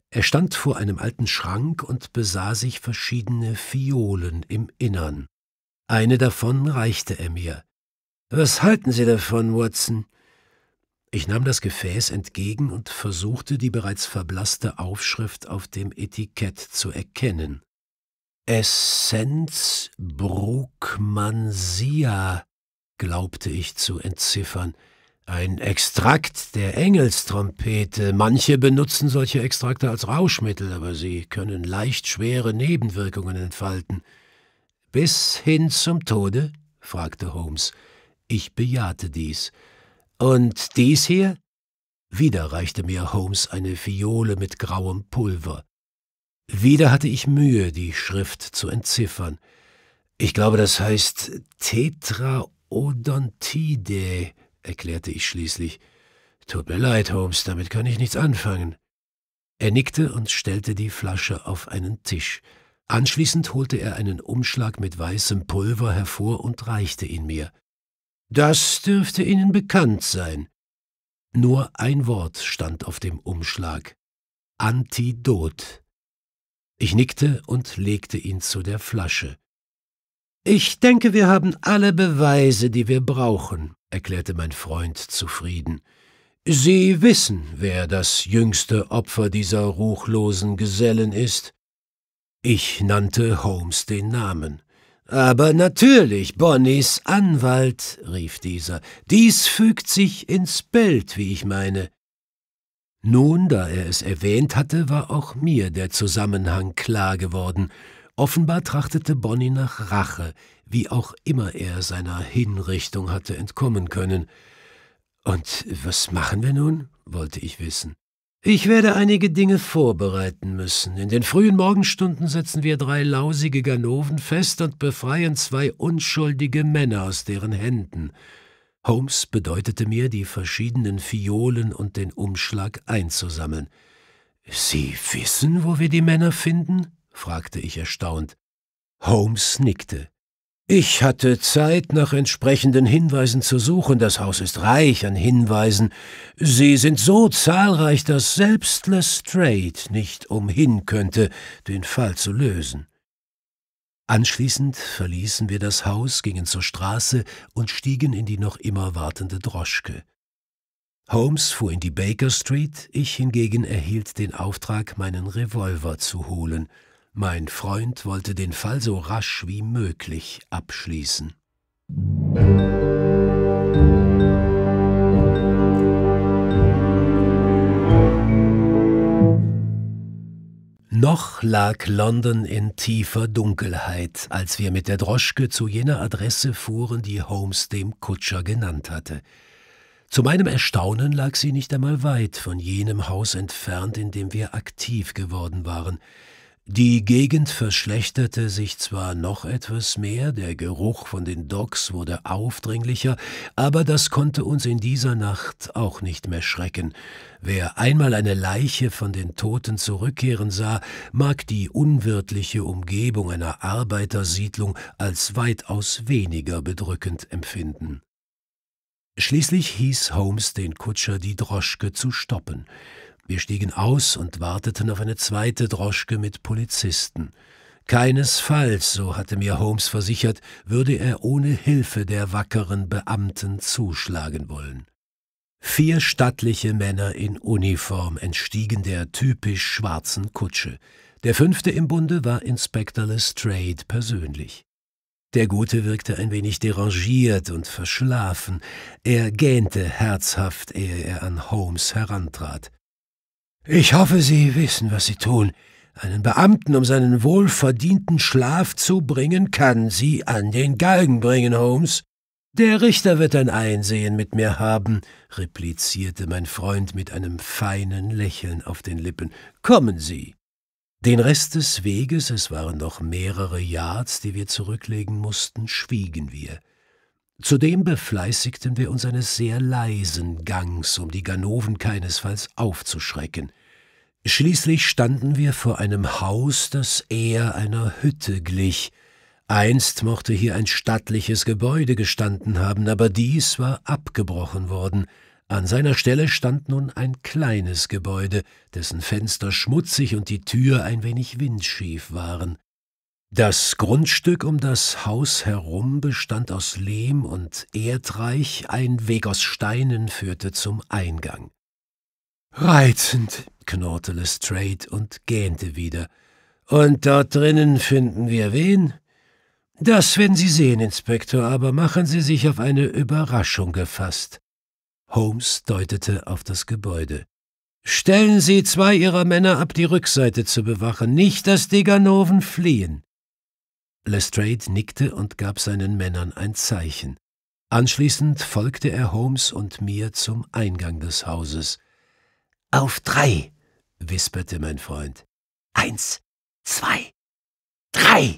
Er stand vor einem alten Schrank und besah sich verschiedene Fiolen im Innern. Eine davon reichte er mir. Was halten Sie davon, Watson? Ich nahm das Gefäß entgegen und versuchte, die bereits verblasste Aufschrift auf dem Etikett zu erkennen. Essenz Bruckmannsia, glaubte ich zu entziffern. Ein Extrakt der Engelstrompete. Manche benutzen solche Extrakte als Rauschmittel, aber sie können leicht schwere Nebenwirkungen entfalten. Bis hin zum Tode? fragte Holmes. Ich bejahte dies. Und dies hier? Wieder reichte mir Holmes eine Fiole mit grauem Pulver. Wieder hatte ich Mühe, die Schrift zu entziffern. Ich glaube, das heißt Tetraodontidae erklärte ich schließlich. Tut mir leid, Holmes, damit kann ich nichts anfangen. Er nickte und stellte die Flasche auf einen Tisch. Anschließend holte er einen Umschlag mit weißem Pulver hervor und reichte ihn mir. Das dürfte Ihnen bekannt sein. Nur ein Wort stand auf dem Umschlag. Antidot. Ich nickte und legte ihn zu der Flasche. Ich denke, wir haben alle Beweise, die wir brauchen erklärte mein Freund zufrieden. Sie wissen, wer das jüngste Opfer dieser ruchlosen Gesellen ist. Ich nannte Holmes den Namen. Aber natürlich, Bonnys Anwalt, rief dieser, dies fügt sich ins Bild, wie ich meine. Nun, da er es erwähnt hatte, war auch mir der Zusammenhang klar geworden. Offenbar trachtete Bonny nach Rache, wie auch immer er seiner Hinrichtung hatte entkommen können. Und was machen wir nun? wollte ich wissen. Ich werde einige Dinge vorbereiten müssen. In den frühen Morgenstunden setzen wir drei lausige Ganoven fest und befreien zwei unschuldige Männer aus deren Händen. Holmes bedeutete mir, die verschiedenen Fiolen und den Umschlag einzusammeln. Sie wissen, wo wir die Männer finden? fragte ich erstaunt. Holmes nickte. Ich hatte Zeit, nach entsprechenden Hinweisen zu suchen. Das Haus ist reich an Hinweisen. Sie sind so zahlreich, dass selbst Lestrade nicht umhin könnte, den Fall zu lösen. Anschließend verließen wir das Haus, gingen zur Straße und stiegen in die noch immer wartende Droschke. Holmes fuhr in die Baker Street, ich hingegen erhielt den Auftrag, meinen Revolver zu holen – mein Freund wollte den Fall so rasch wie möglich abschließen. Noch lag London in tiefer Dunkelheit, als wir mit der Droschke zu jener Adresse fuhren, die Holmes dem Kutscher genannt hatte. Zu meinem Erstaunen lag sie nicht einmal weit von jenem Haus entfernt, in dem wir aktiv geworden waren. Die Gegend verschlechterte sich zwar noch etwas mehr, der Geruch von den Docks wurde aufdringlicher, aber das konnte uns in dieser Nacht auch nicht mehr schrecken. Wer einmal eine Leiche von den Toten zurückkehren sah, mag die unwirtliche Umgebung einer Arbeitersiedlung als weitaus weniger bedrückend empfinden. Schließlich hieß Holmes den Kutscher, die Droschke zu stoppen. Wir stiegen aus und warteten auf eine zweite Droschke mit Polizisten. Keinesfalls, so hatte mir Holmes versichert, würde er ohne Hilfe der wackeren Beamten zuschlagen wollen. Vier stattliche Männer in Uniform entstiegen der typisch schwarzen Kutsche. Der fünfte im Bunde war Inspektor Lestrade persönlich. Der Gute wirkte ein wenig derangiert und verschlafen. Er gähnte herzhaft, ehe er an Holmes herantrat. Ich hoffe, Sie wissen, was Sie tun. Einen Beamten, um seinen wohlverdienten Schlaf zu bringen, kann Sie an den Galgen bringen, Holmes. Der Richter wird ein Einsehen mit mir haben, replizierte mein Freund mit einem feinen Lächeln auf den Lippen. Kommen Sie. Den Rest des Weges, es waren noch mehrere Yards, die wir zurücklegen mussten, schwiegen wir. Zudem befleißigten wir uns eines sehr leisen Gangs, um die Ganoven keinesfalls aufzuschrecken. Schließlich standen wir vor einem Haus, das eher einer Hütte glich. Einst mochte hier ein stattliches Gebäude gestanden haben, aber dies war abgebrochen worden. An seiner Stelle stand nun ein kleines Gebäude, dessen Fenster schmutzig und die Tür ein wenig windschief waren. Das Grundstück um das Haus herum bestand aus Lehm und Erdreich, ein Weg aus Steinen führte zum Eingang. Reizend, knurrte Lestrade und gähnte wieder. Und dort drinnen finden wir wen? Das werden Sie sehen, Inspektor, aber machen Sie sich auf eine Überraschung gefasst. Holmes deutete auf das Gebäude. Stellen Sie zwei Ihrer Männer ab, die Rückseite zu bewachen, nicht dass die Ganoven fliehen. Lestrade nickte und gab seinen Männern ein Zeichen. Anschließend folgte er Holmes und mir zum Eingang des Hauses. Auf drei, wisperte mein Freund. Eins,
zwei, drei.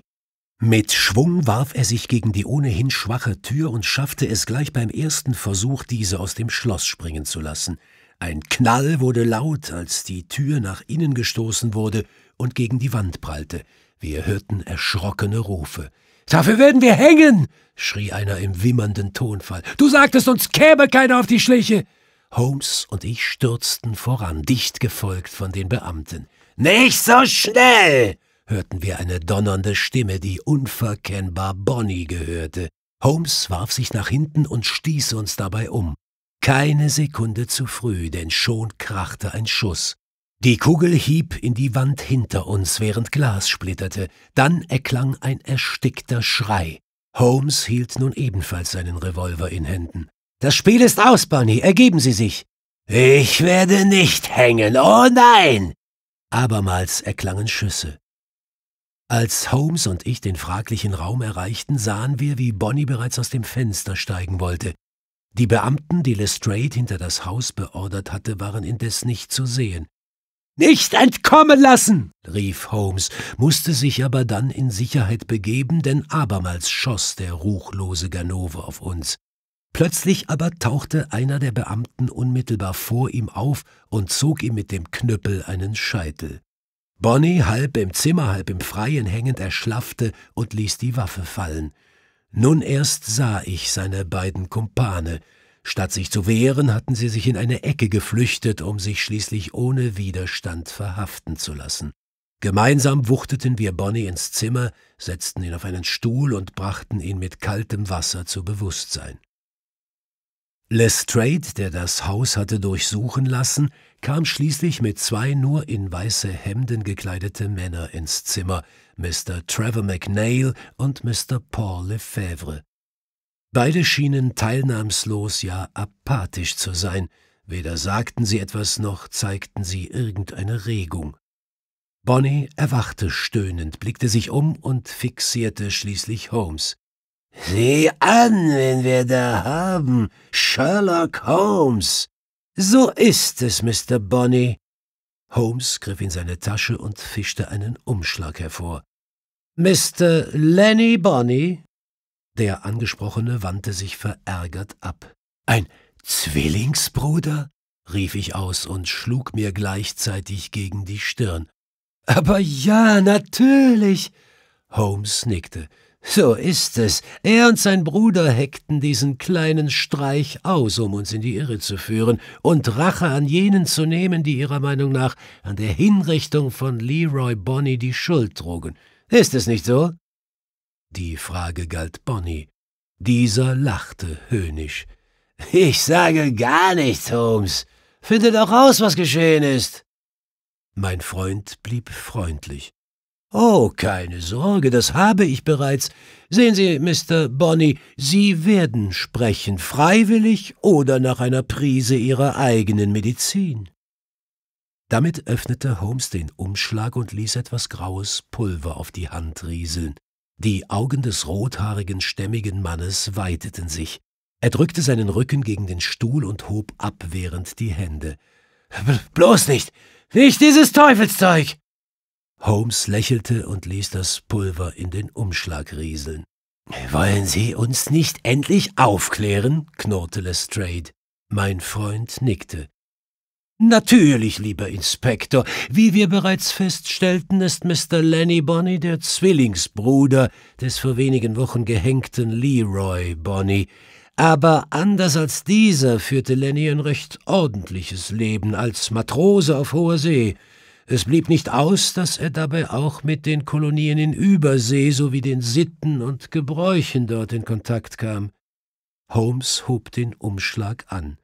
Mit Schwung warf er sich gegen die ohnehin schwache Tür und schaffte es gleich beim ersten Versuch, diese aus dem Schloss springen zu lassen. Ein Knall wurde laut, als die Tür nach innen gestoßen wurde und gegen die Wand prallte. Wir hörten erschrockene Rufe. Dafür werden wir hängen! schrie einer im wimmernden Tonfall. Du sagtest, uns käme keiner auf die Schliche! Holmes und ich stürzten voran, dicht gefolgt von den Beamten. Nicht so schnell! hörten wir eine donnernde Stimme, die unverkennbar Bonnie gehörte. Holmes warf sich nach hinten und stieß uns dabei um. Keine Sekunde zu früh, denn schon krachte ein Schuss. Die Kugel hieb in die Wand hinter uns, während Glas splitterte. Dann erklang ein erstickter Schrei. Holmes hielt nun ebenfalls seinen Revolver in Händen. Das Spiel ist aus, Barney. Ergeben Sie sich. Ich werde nicht hängen. Oh nein! Abermals erklangen Schüsse. Als Holmes und ich den fraglichen Raum erreichten, sahen wir, wie Bonnie bereits aus dem Fenster steigen wollte. Die Beamten, die Lestrade hinter das Haus beordert hatte, waren indes nicht zu sehen. Nicht entkommen lassen! rief Holmes, musste sich aber dann in Sicherheit begeben, denn abermals schoss der ruchlose Ganove auf uns. Plötzlich aber tauchte einer der Beamten unmittelbar vor ihm auf und zog ihm mit dem Knüppel einen Scheitel. Bonnie, halb im Zimmer, halb im Freien hängend, erschlaffte und ließ die Waffe fallen. Nun erst sah ich seine beiden Kumpane, Statt sich zu wehren, hatten sie sich in eine Ecke geflüchtet, um sich schließlich ohne Widerstand verhaften zu lassen. Gemeinsam wuchteten wir Bonnie ins Zimmer, setzten ihn auf einen Stuhl und brachten ihn mit kaltem Wasser zu Bewusstsein. Lestrade, der das Haus hatte durchsuchen lassen, kam schließlich mit zwei nur in weiße Hemden gekleidete Männer ins Zimmer, Mr. Trevor McNeil und Mr. Paul Lefebvre. Beide schienen teilnahmslos, ja apathisch zu sein, weder sagten sie etwas noch zeigten sie irgendeine Regung. Bonnie erwachte stöhnend, blickte sich um und fixierte schließlich Holmes. Sieh an, wen wir da haben. Sherlock Holmes. So ist es, Mr. Bonnie. Holmes griff in seine Tasche und fischte einen Umschlag hervor. Mr. Lenny Bonnie, der Angesprochene wandte sich verärgert ab. Ein Zwillingsbruder? rief ich aus und schlug mir gleichzeitig gegen die Stirn. Aber ja, natürlich. Holmes nickte. So ist es. Er und sein Bruder heckten diesen kleinen Streich aus, um uns in die Irre zu führen und Rache an jenen zu nehmen, die ihrer Meinung nach an der Hinrichtung von Leroy Bonney die Schuld trugen. Ist es nicht so? Die Frage galt Bonnie. Dieser lachte höhnisch. Ich sage gar nichts, Holmes. Finde doch raus, was geschehen ist. Mein Freund blieb freundlich. Oh, keine Sorge, das habe ich bereits. Sehen Sie, Mr. Bonnie, Sie werden sprechen, freiwillig oder nach einer Prise Ihrer eigenen Medizin. Damit öffnete Holmes den Umschlag und ließ etwas graues Pulver auf die Hand rieseln. Die Augen des rothaarigen, stämmigen Mannes weiteten sich. Er drückte seinen Rücken gegen den Stuhl und hob abwehrend die Hände. Bloß nicht! Nicht dieses Teufelszeug! Holmes lächelte und ließ das Pulver in den Umschlag rieseln. Wollen Sie uns nicht endlich aufklären? knurrte Lestrade. Mein Freund nickte. Natürlich, lieber Inspektor. Wie wir bereits feststellten, ist Mr. Lenny Bonny der Zwillingsbruder des vor wenigen Wochen gehängten Leroy Bonny. Aber anders als dieser führte Lenny ein recht ordentliches Leben als Matrose auf hoher See. Es blieb nicht aus, dass er dabei auch mit den Kolonien in Übersee sowie den Sitten und Gebräuchen dort in Kontakt kam. Holmes hob den Umschlag an.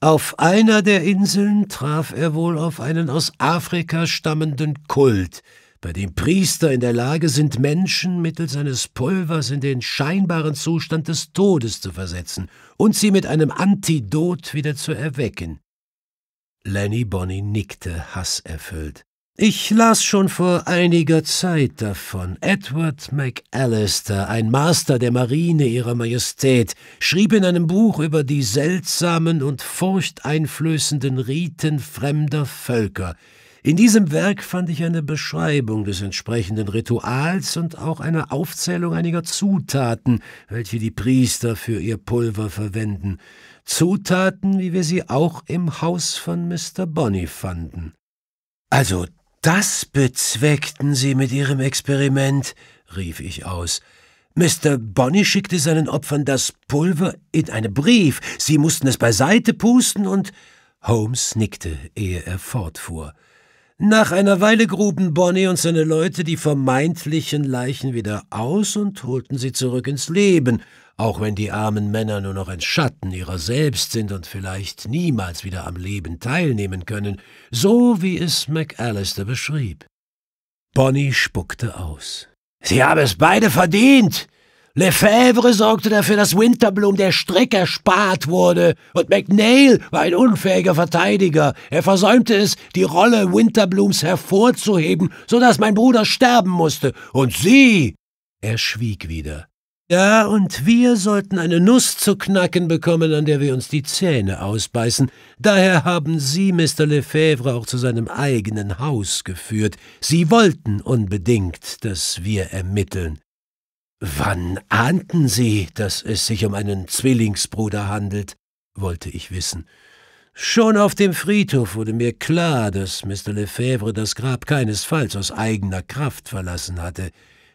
Auf einer der Inseln traf er wohl auf einen aus Afrika stammenden Kult, bei dem Priester in der Lage sind, Menschen mittels eines Pulvers in den scheinbaren Zustand des Todes zu versetzen und sie mit einem Antidot wieder zu erwecken. Lenny Bonny nickte hasserfüllt. Ich las schon vor einiger Zeit davon. Edward McAllister, ein Master der Marine Ihrer Majestät, schrieb in einem Buch über die seltsamen und furchteinflößenden Riten fremder Völker. In diesem Werk fand ich eine Beschreibung des entsprechenden Rituals und auch eine Aufzählung einiger Zutaten, welche die Priester für ihr Pulver verwenden. Zutaten, wie wir sie auch im Haus von Mr. Bonny fanden. Also das bezweckten Sie mit Ihrem Experiment, rief ich aus. Mr. Bonny schickte seinen Opfern das Pulver in einen Brief. Sie mussten es beiseite pusten und Holmes nickte, ehe er fortfuhr. Nach einer Weile gruben Bonnie und seine Leute die vermeintlichen Leichen wieder aus und holten sie zurück ins Leben, auch wenn die armen Männer nur noch ein Schatten ihrer selbst sind und vielleicht niemals wieder am Leben teilnehmen können, so wie es McAllister beschrieb. Bonnie spuckte aus. Sie haben es beide verdient! Lefebvre sorgte dafür, dass Winterblum der Strick erspart wurde, und McNeil war ein unfähiger Verteidiger. Er versäumte es, die Rolle Winterblooms hervorzuheben, so dass mein Bruder sterben musste. Und Sie! Er schwieg wieder. Ja, und wir sollten eine Nuss zu knacken bekommen, an der wir uns die Zähne ausbeißen. Daher haben Sie Mr. Lefebvre auch zu seinem eigenen Haus geführt. Sie wollten unbedingt, dass wir ermitteln. Wann ahnten Sie, dass es sich um einen Zwillingsbruder handelt? wollte ich wissen. Schon auf dem Friedhof wurde mir klar, dass Mr. Lefebvre das Grab keinesfalls aus eigener Kraft verlassen hatte.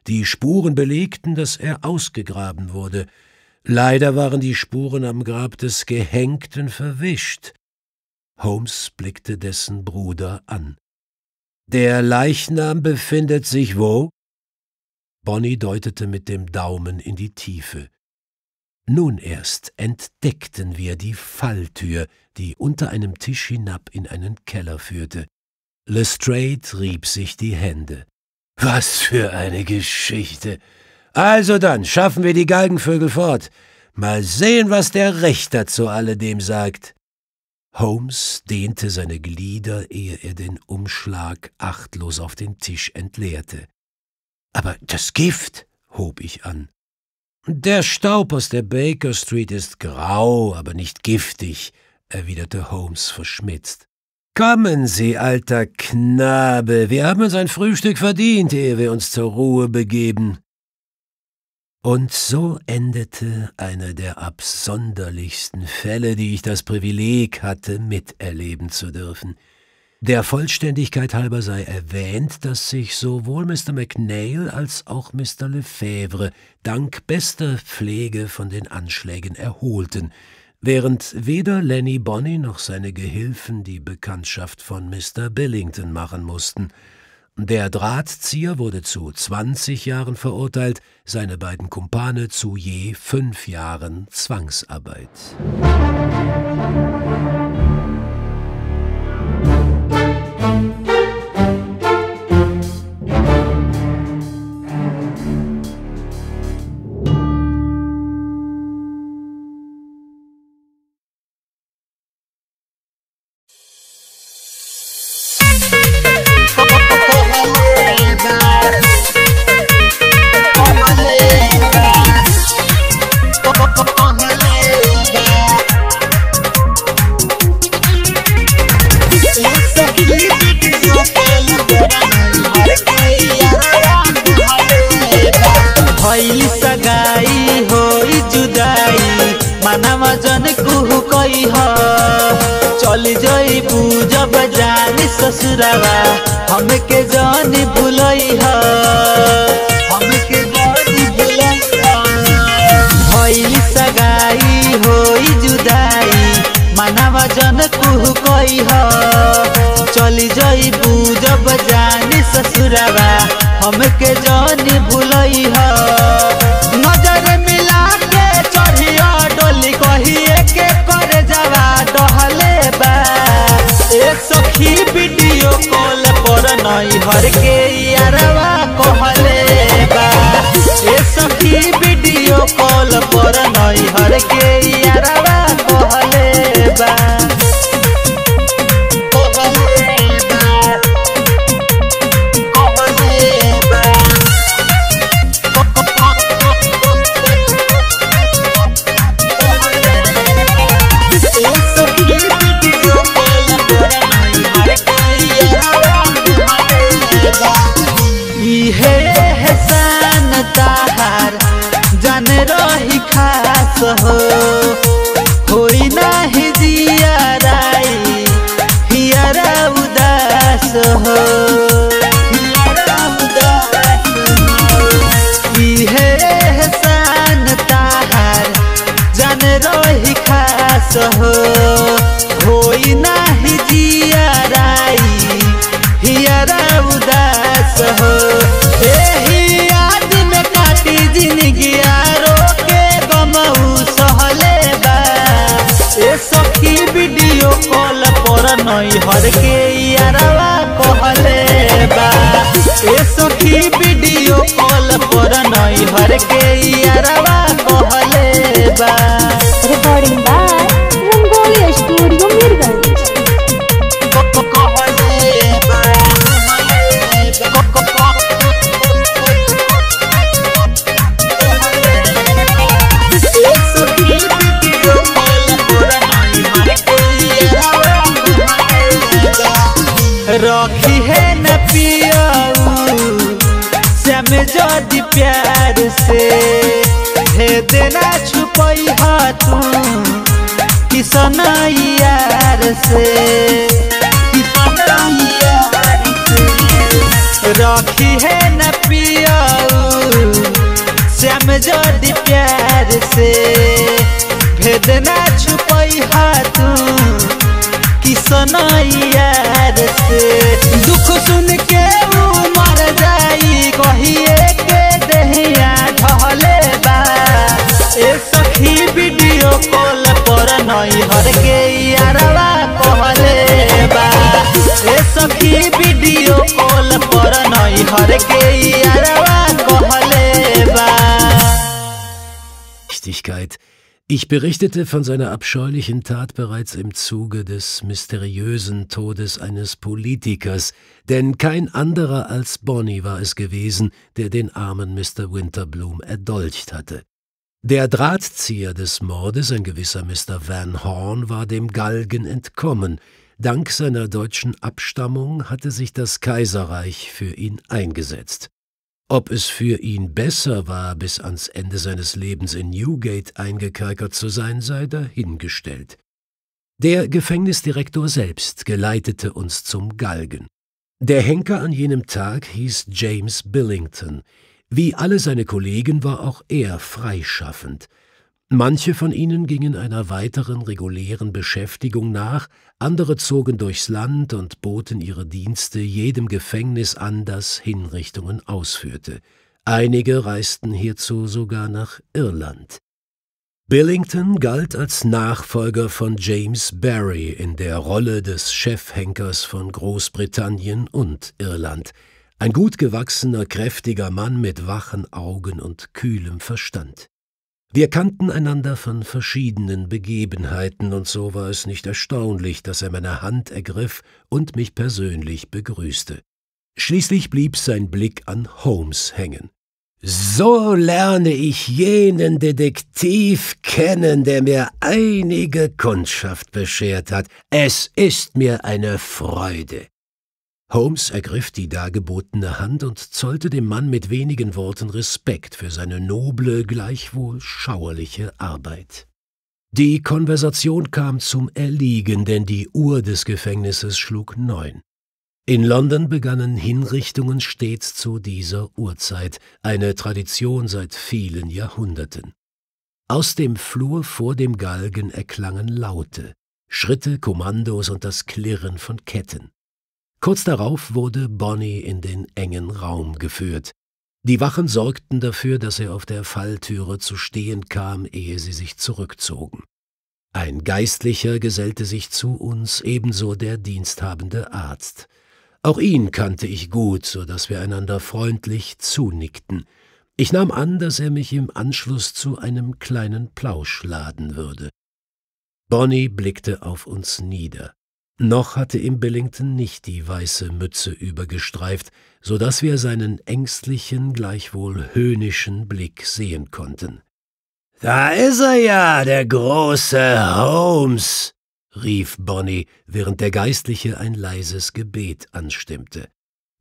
Die Spuren belegten, dass er ausgegraben wurde. Leider waren die Spuren am Grab des Gehängten verwischt. Holmes blickte dessen Bruder an. Der Leichnam befindet sich wo? Bonnie deutete mit dem Daumen in die Tiefe. Nun erst entdeckten wir die Falltür, die unter einem Tisch hinab in einen Keller führte. Lestrade rieb sich die Hände. Was für eine Geschichte. Also dann, schaffen wir die Galgenvögel fort. Mal sehen, was der Richter zu alledem sagt. Holmes dehnte seine Glieder, ehe er den Umschlag achtlos auf den Tisch entleerte. Aber das Gift, hob ich an. Der Staub aus der Baker Street ist grau, aber nicht giftig, erwiderte Holmes verschmitzt. Kommen Sie, alter Knabe, wir haben uns ein Frühstück verdient, ehe wir uns zur Ruhe begeben. Und so endete einer der absonderlichsten Fälle, die ich das Privileg hatte, miterleben zu dürfen. Der Vollständigkeit halber sei erwähnt, dass sich sowohl Mr. McNeil als auch Mr. Lefebvre dank bester Pflege von den Anschlägen erholten, Während weder Lenny Bonny noch seine Gehilfen die Bekanntschaft von Mr. Billington machen mussten. Der Drahtzieher wurde zu 20 Jahren verurteilt, seine beiden Kumpane zu je fünf Jahren Zwangsarbeit.
Musik है एहसान ताहार जान रही खास हो होई नाही जिया राई हियरा उदास हो एही याद वीडियो कॉल पर नई हर के यारवा कहले बा ए सखी वीडियो कॉल पर भर के यारवा कहले बा सनैयार से रखी है न पिया श्याम जोड़ी प्यार से भेदना छुपई हा कि सनैयार से दुख सुन के करके यारवा कहले बा से सखी वीडियो कॉल पर नहीं हर के यारवा कहले बा
Richtigkeit. Ich berichtete von seiner abscheulichen Tat bereits im Zuge des mysteriösen Todes eines Politikers, denn kein anderer als Bonnie war es gewesen, der den armen Mr. Winterblum erdolcht hatte. Der Drahtzieher des Mordes, ein gewisser Mr. Van Horn, war dem Galgen entkommen. Dank seiner deutschen Abstammung hatte sich das Kaiserreich für ihn eingesetzt. Ob es für ihn besser war, bis ans Ende seines Lebens in Newgate eingekerkert zu sein, sei dahingestellt. Der Gefängnisdirektor selbst geleitete uns zum Galgen. Der Henker an jenem Tag hieß James Billington. Wie alle seine Kollegen war auch er freischaffend. Manche von ihnen gingen einer weiteren regulären Beschäftigung nach, andere zogen durchs Land und boten ihre Dienste jedem Gefängnis an, das Hinrichtungen ausführte. Einige reisten hierzu sogar nach Irland. Billington galt als Nachfolger von James Barry in der Rolle des Chefhenkers von Großbritannien und Irland – ein gut gewachsener, kräftiger Mann mit wachen Augen und kühlem Verstand. Wir kannten einander von verschiedenen Begebenheiten, und so war es nicht erstaunlich, dass er meine Hand ergriff und mich persönlich begrüßte. Schließlich blieb sein Blick an Holmes hängen. So lerne ich jenen Detektiv kennen, der mir einige Kundschaft beschert hat. Es ist mir eine Freude. Holmes ergriff die dargebotene Hand und zollte dem Mann mit wenigen Worten Respekt für seine noble, gleichwohl schauerliche Arbeit. Die Konversation kam zum Erliegen, denn die Uhr des Gefängnisses schlug neun. In London begannen Hinrichtungen stets zu dieser Uhrzeit, eine Tradition seit vielen Jahrhunderten. Aus dem Flur vor dem Galgen erklangen Laute, Schritte, Kommandos und das Klirren von Ketten. Kurz darauf wurde Bonnie in den engen Raum geführt. Die Wachen sorgten dafür, dass er auf der Falltüre zu stehen kam, ehe sie sich zurückzogen. Ein Geistlicher gesellte sich zu uns, ebenso der diensthabende Arzt. Auch ihn kannte ich gut, so dass wir einander freundlich zunickten. Ich nahm an, dass er mich im Anschluss zu einem kleinen Plausch laden würde. Bonnie blickte auf uns nieder. Noch hatte ihm Billington nicht die weiße Mütze übergestreift, so daß wir seinen ängstlichen, gleichwohl höhnischen Blick sehen konnten. Da ist er ja, der große Holmes, rief Bonnie, während der Geistliche ein leises Gebet anstimmte.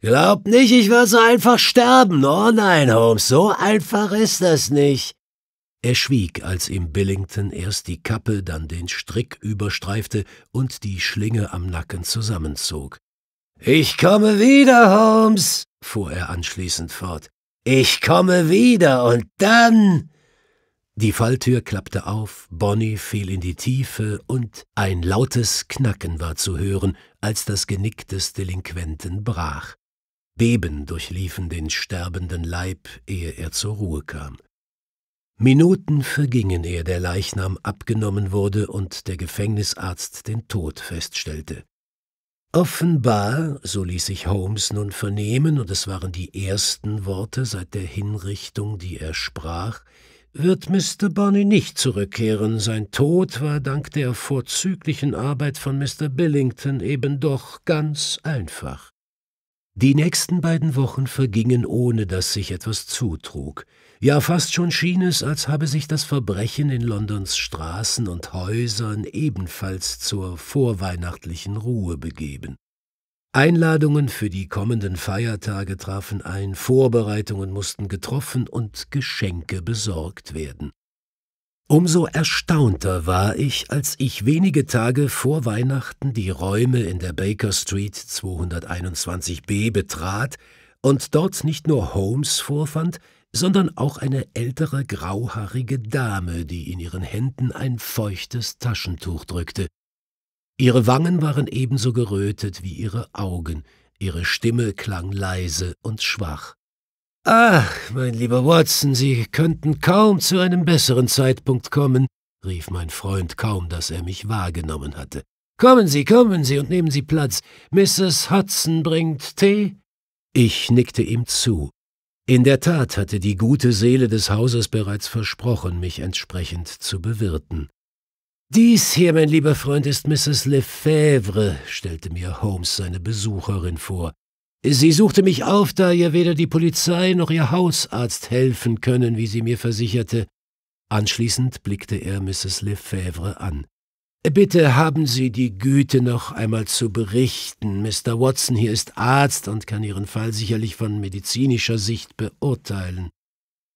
Glaubt nicht, ich werde so einfach sterben. Oh nein, Holmes, so einfach ist das nicht. Er schwieg, als ihm Billington erst die Kappe, dann den Strick überstreifte und die Schlinge am Nacken zusammenzog. Ich komme wieder, Holmes, fuhr er anschließend fort. Ich komme wieder und dann. Die Falltür klappte auf, Bonnie fiel in die Tiefe und ein lautes Knacken war zu hören, als das Genick des Delinquenten brach. Beben durchliefen den sterbenden Leib, ehe er zur Ruhe kam. Minuten vergingen, ehe der Leichnam abgenommen wurde und der Gefängnisarzt den Tod feststellte. Offenbar, so ließ sich Holmes nun vernehmen, und es waren die ersten Worte seit der Hinrichtung, die er sprach, wird Mr. Bonney nicht zurückkehren. Sein Tod war dank der vorzüglichen Arbeit von Mr. Billington eben doch ganz einfach. Die nächsten beiden Wochen vergingen, ohne dass sich etwas zutrug. Ja, fast schon schien es, als habe sich das Verbrechen in Londons Straßen und Häusern ebenfalls zur vorweihnachtlichen Ruhe begeben. Einladungen für die kommenden Feiertage trafen ein, Vorbereitungen mussten getroffen und Geschenke besorgt werden. Umso erstaunter war ich, als ich wenige Tage vor Weihnachten die Räume in der Baker Street 221b betrat und dort nicht nur Holmes vorfand, sondern auch eine ältere grauhaarige Dame, die in ihren Händen ein feuchtes Taschentuch drückte. Ihre Wangen waren ebenso gerötet wie ihre Augen, ihre Stimme klang leise und schwach. Ach, mein lieber Watson, Sie könnten kaum zu einem besseren Zeitpunkt kommen, rief mein Freund kaum, dass er mich wahrgenommen hatte. Kommen Sie, kommen Sie und nehmen Sie Platz. Mrs. Hudson bringt Tee. Ich nickte ihm zu. In der Tat hatte die gute Seele des Hauses bereits versprochen, mich entsprechend zu bewirten. Dies hier, mein lieber Freund, ist Mrs. Lefebvre, stellte mir Holmes seine Besucherin vor. Sie suchte mich auf, da ihr weder die Polizei noch ihr Hausarzt helfen können, wie sie mir versicherte. Anschließend blickte er Mrs. Lefebvre an. Bitte haben Sie die Güte, noch einmal zu berichten. Mr. Watson hier ist Arzt und kann Ihren Fall sicherlich von medizinischer Sicht beurteilen.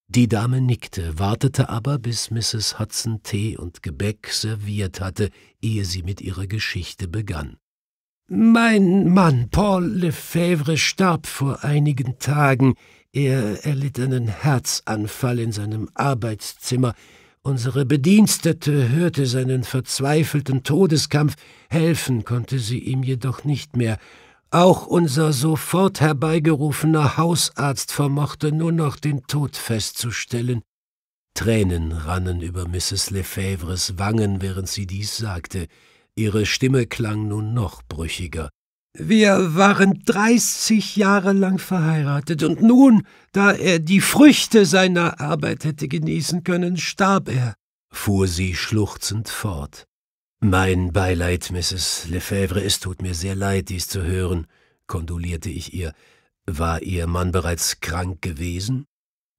Die Dame nickte, wartete aber, bis Mrs. Hudson Tee und Gebäck serviert hatte, ehe sie mit ihrer Geschichte begann. Mein Mann Paul Lefebvre starb vor einigen Tagen. Er erlitt einen Herzanfall in seinem Arbeitszimmer. Unsere Bedienstete hörte seinen verzweifelten Todeskampf, helfen konnte sie ihm jedoch nicht mehr. Auch unser sofort herbeigerufener Hausarzt vermochte nur noch den Tod festzustellen. Tränen rannen über Mrs. Lefebvres Wangen, während sie dies sagte. Ihre Stimme klang nun noch brüchiger. Wir waren dreißig Jahre lang verheiratet und nun, da er die Früchte seiner Arbeit hätte genießen können, starb er, fuhr sie schluchzend fort. Mein Beileid, Mrs. Lefebvre, es tut mir sehr leid, dies zu hören, kondolierte ich ihr. War Ihr Mann bereits krank gewesen?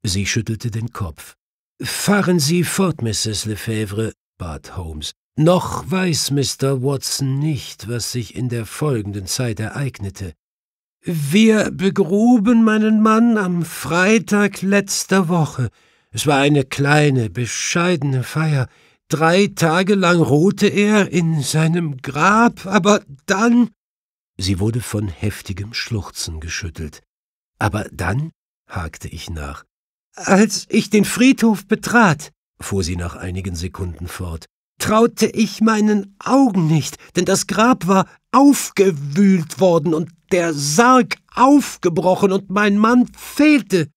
Sie schüttelte den Kopf. Fahren Sie fort, Mrs. Lefebvre, bat Holmes. Noch weiß Mr. Watson nicht, was sich in der folgenden Zeit ereignete. Wir begruben meinen Mann am Freitag letzter Woche. Es war eine kleine, bescheidene Feier. Drei Tage lang ruhte er in seinem Grab, aber dann. Sie wurde von heftigem Schluchzen geschüttelt. Aber dann, hakte ich nach. Als ich den Friedhof betrat, fuhr sie nach einigen Sekunden fort, traute ich meinen Augen nicht, denn das Grab war aufgewühlt worden und der Sarg aufgebrochen und mein Mann fehlte.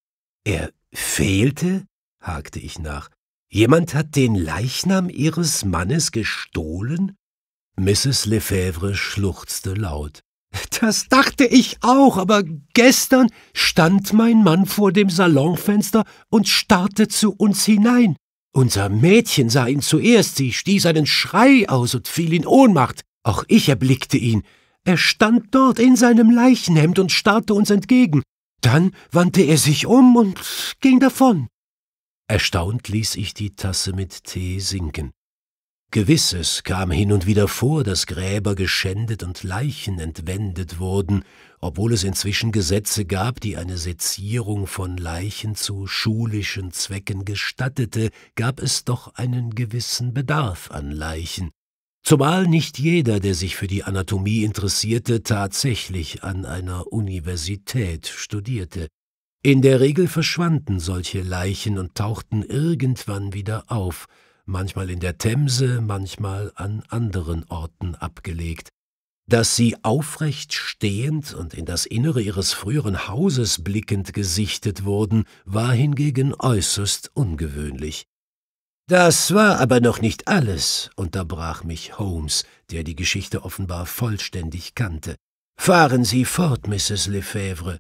Er fehlte? hakte ich nach. Jemand hat den Leichnam Ihres Mannes gestohlen? Mrs. Lefebvre schluchzte laut. Das dachte ich auch, aber gestern stand mein Mann vor dem Salonfenster und starrte zu uns hinein. Unser Mädchen sah ihn zuerst, sie stieß einen Schrei aus und fiel in Ohnmacht. Auch ich erblickte ihn. Er stand dort in seinem Leichenhemd und starrte uns entgegen. Dann wandte er sich um und ging davon. Erstaunt ließ ich die Tasse mit Tee sinken. Gewisses kam hin und wieder vor, dass Gräber geschändet und Leichen entwendet wurden, obwohl es inzwischen Gesetze gab, die eine Sezierung von Leichen zu schulischen Zwecken gestattete, gab es doch einen gewissen Bedarf an Leichen, zumal nicht jeder, der sich für die Anatomie interessierte, tatsächlich an einer Universität studierte. In der Regel verschwanden solche Leichen und tauchten irgendwann wieder auf, manchmal in der Themse, manchmal an anderen Orten abgelegt dass sie aufrecht stehend und in das Innere ihres früheren Hauses blickend gesichtet wurden, war hingegen äußerst ungewöhnlich. Das war aber noch nicht alles, unterbrach mich Holmes, der die Geschichte offenbar vollständig kannte. Fahren Sie fort, Mrs. Lefebvre.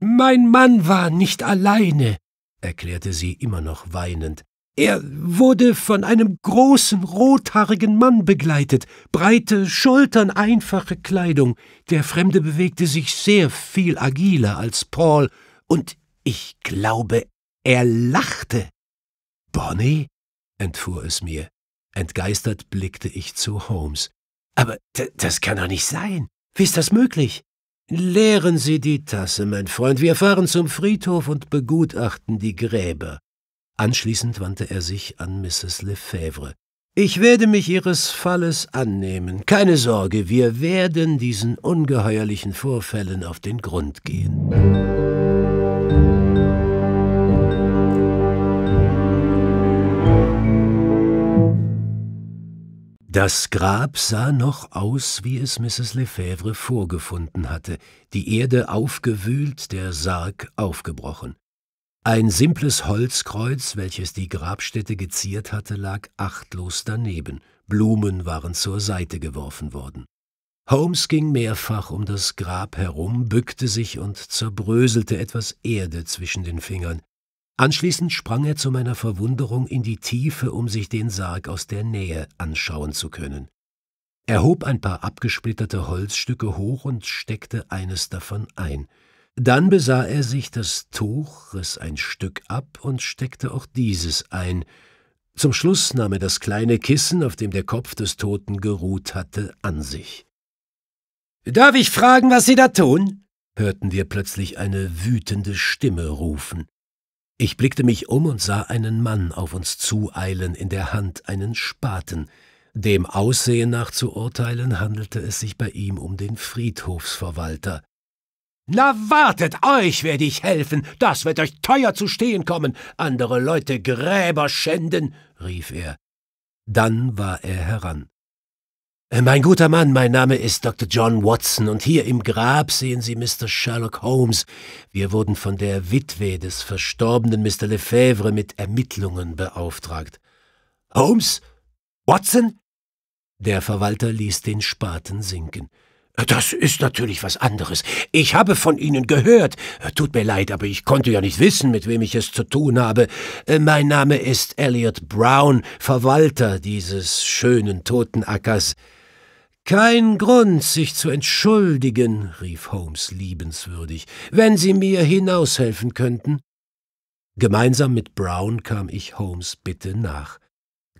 Mein Mann war nicht alleine, erklärte sie immer noch weinend. Er wurde von einem großen, rothaarigen Mann begleitet, breite Schultern, einfache Kleidung. Der Fremde bewegte sich sehr viel agiler als Paul, und ich glaube, er lachte. Bonnie? entfuhr es mir. Entgeistert blickte ich zu Holmes. Aber das kann doch nicht sein. Wie ist das möglich? Leeren Sie die Tasse, mein Freund. Wir fahren zum Friedhof und begutachten die Gräber. Anschließend wandte er sich an Mrs. Lefebvre. Ich werde mich Ihres Falles annehmen. Keine Sorge, wir werden diesen ungeheuerlichen Vorfällen auf den Grund gehen. Das Grab sah noch aus, wie es Mrs. Lefebvre vorgefunden hatte, die Erde aufgewühlt, der Sarg aufgebrochen. Ein simples Holzkreuz, welches die Grabstätte geziert hatte, lag achtlos daneben. Blumen waren zur Seite geworfen worden. Holmes ging mehrfach um das Grab herum, bückte sich und zerbröselte etwas Erde zwischen den Fingern. Anschließend sprang er zu meiner Verwunderung in die Tiefe, um sich den Sarg aus der Nähe anschauen zu können. Er hob ein paar abgesplitterte Holzstücke hoch und steckte eines davon ein. Dann besah er sich das Tuch, riss ein Stück ab und steckte auch dieses ein. Zum Schluss nahm er das kleine Kissen, auf dem der Kopf des Toten geruht hatte, an sich. Darf ich fragen, was Sie da tun? hörten wir plötzlich eine wütende Stimme rufen. Ich blickte mich um und sah einen Mann auf uns zueilen, in der Hand einen Spaten. Dem Aussehen nach zu urteilen, handelte es sich bei ihm um den Friedhofsverwalter. Na wartet, euch werde ich helfen, das wird euch teuer zu stehen kommen, andere Leute Gräber schänden, rief er. Dann war er heran. Äh, mein guter Mann, mein Name ist Dr. John Watson und hier im Grab sehen Sie Mr. Sherlock Holmes. Wir wurden von der Witwe des verstorbenen Mr. Lefebvre mit Ermittlungen beauftragt. Holmes? Watson? Der Verwalter ließ den Spaten sinken. Das ist natürlich was anderes. Ich habe von Ihnen gehört. Tut mir leid, aber ich konnte ja nicht wissen, mit wem ich es zu tun habe. Äh, mein Name ist Elliot Brown, Verwalter dieses schönen Totenackers. Kein Grund, sich zu entschuldigen, rief Holmes liebenswürdig, wenn Sie mir hinaushelfen könnten. Gemeinsam mit Brown kam ich Holmes Bitte nach.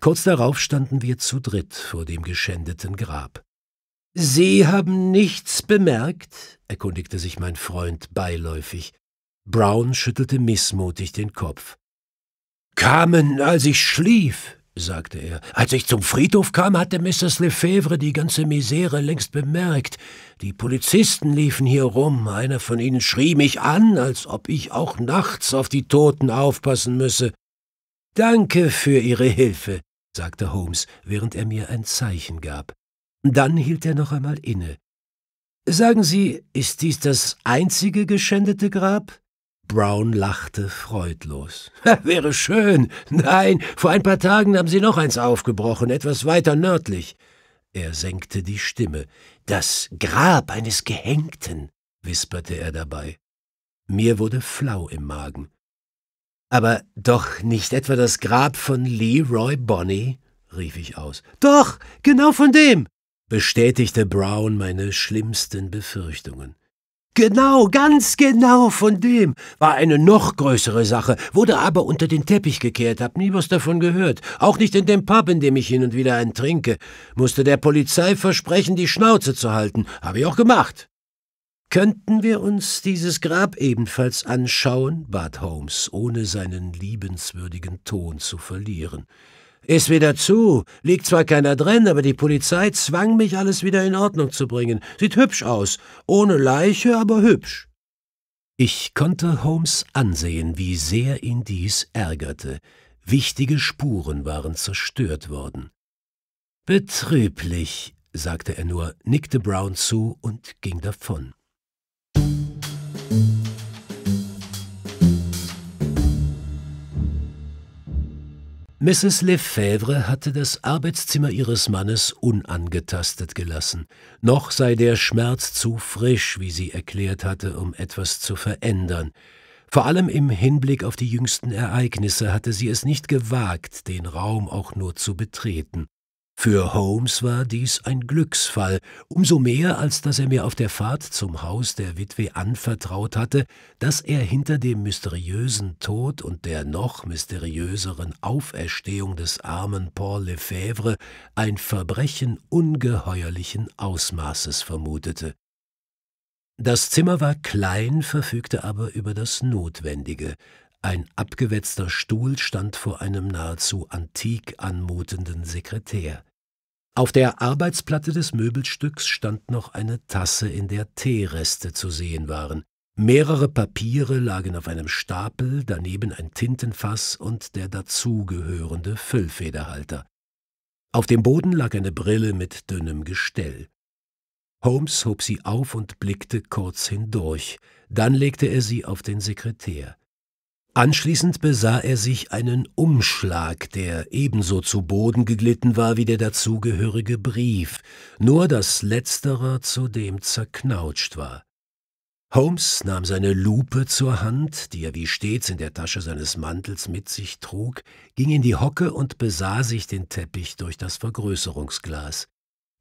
Kurz darauf standen wir zu dritt vor dem geschändeten Grab. Sie haben nichts bemerkt? erkundigte sich mein Freund beiläufig. Brown schüttelte missmutig den Kopf. Kamen, als ich schlief, sagte er. Als ich zum Friedhof kam, hatte Mrs. Lefebvre die ganze Misere längst bemerkt. Die Polizisten liefen hier rum. Einer von ihnen schrie mich an, als ob ich auch nachts auf die Toten aufpassen müsse. Danke für Ihre Hilfe, sagte Holmes, während er mir ein Zeichen gab. Dann hielt er noch einmal inne. Sagen Sie, ist dies das einzige geschändete Grab? Brown lachte freudlos. Wäre schön. Nein, vor ein paar Tagen haben Sie noch eins aufgebrochen, etwas weiter nördlich. Er senkte die Stimme. Das Grab eines Gehängten, wisperte er dabei. Mir wurde flau im Magen. Aber doch nicht etwa das Grab von Leroy Bonney? rief ich aus. Doch, genau von dem bestätigte Brown meine schlimmsten Befürchtungen. Genau, ganz genau von dem war eine noch größere Sache, wurde aber unter den Teppich gekehrt, hab nie was davon gehört, auch nicht in dem Pub, in dem ich hin und wieder einen trinke, musste der Polizei versprechen, die Schnauze zu halten, habe ich auch gemacht. Könnten wir uns dieses Grab ebenfalls anschauen? bat Holmes, ohne seinen liebenswürdigen Ton zu verlieren. Ist wieder zu. Liegt zwar keiner drin, aber die Polizei zwang mich, alles wieder in Ordnung zu bringen. Sieht hübsch aus. Ohne Leiche, aber hübsch. Ich konnte Holmes ansehen, wie sehr ihn dies ärgerte. Wichtige Spuren waren zerstört worden. Betrüblich, sagte er nur, nickte Brown zu und ging davon. Mrs. Lefebvre hatte das Arbeitszimmer ihres Mannes unangetastet gelassen. Noch sei der Schmerz zu frisch, wie sie erklärt hatte, um etwas zu verändern. Vor allem im Hinblick auf die jüngsten Ereignisse hatte sie es nicht gewagt, den Raum auch nur zu betreten. Für Holmes war dies ein Glücksfall, umso mehr, als dass er mir auf der Fahrt zum Haus der Witwe anvertraut hatte, dass er hinter dem mysteriösen Tod und der noch mysteriöseren Auferstehung des armen Paul Lefebvre ein Verbrechen ungeheuerlichen Ausmaßes vermutete. Das Zimmer war klein, verfügte aber über das Notwendige, ein abgewetzter Stuhl stand vor einem nahezu antik anmutenden Sekretär. Auf der Arbeitsplatte des Möbelstücks stand noch eine Tasse, in der Teereste zu sehen waren. Mehrere Papiere lagen auf einem Stapel, daneben ein Tintenfass und der dazugehörende Füllfederhalter. Auf dem Boden lag eine Brille mit dünnem Gestell. Holmes hob sie auf und blickte kurz hindurch, dann legte er sie auf den Sekretär. Anschließend besah er sich einen Umschlag, der ebenso zu Boden geglitten war wie der dazugehörige Brief, nur dass letzterer zudem zerknautscht war. Holmes nahm seine Lupe zur Hand, die er wie stets in der Tasche seines Mantels mit sich trug, ging in die Hocke und besah sich den Teppich durch das Vergrößerungsglas.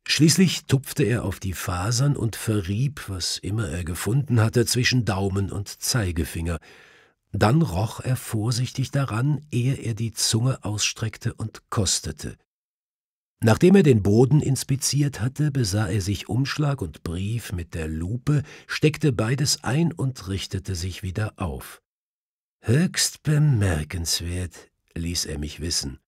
Schließlich tupfte er auf die Fasern und verrieb, was immer er gefunden hatte, zwischen Daumen und Zeigefinger – dann roch er vorsichtig daran, ehe er die Zunge ausstreckte und kostete. Nachdem er den Boden inspiziert hatte, besah er sich Umschlag und Brief mit der Lupe, steckte beides ein und richtete sich wieder auf. Höchst bemerkenswert, ließ er mich wissen.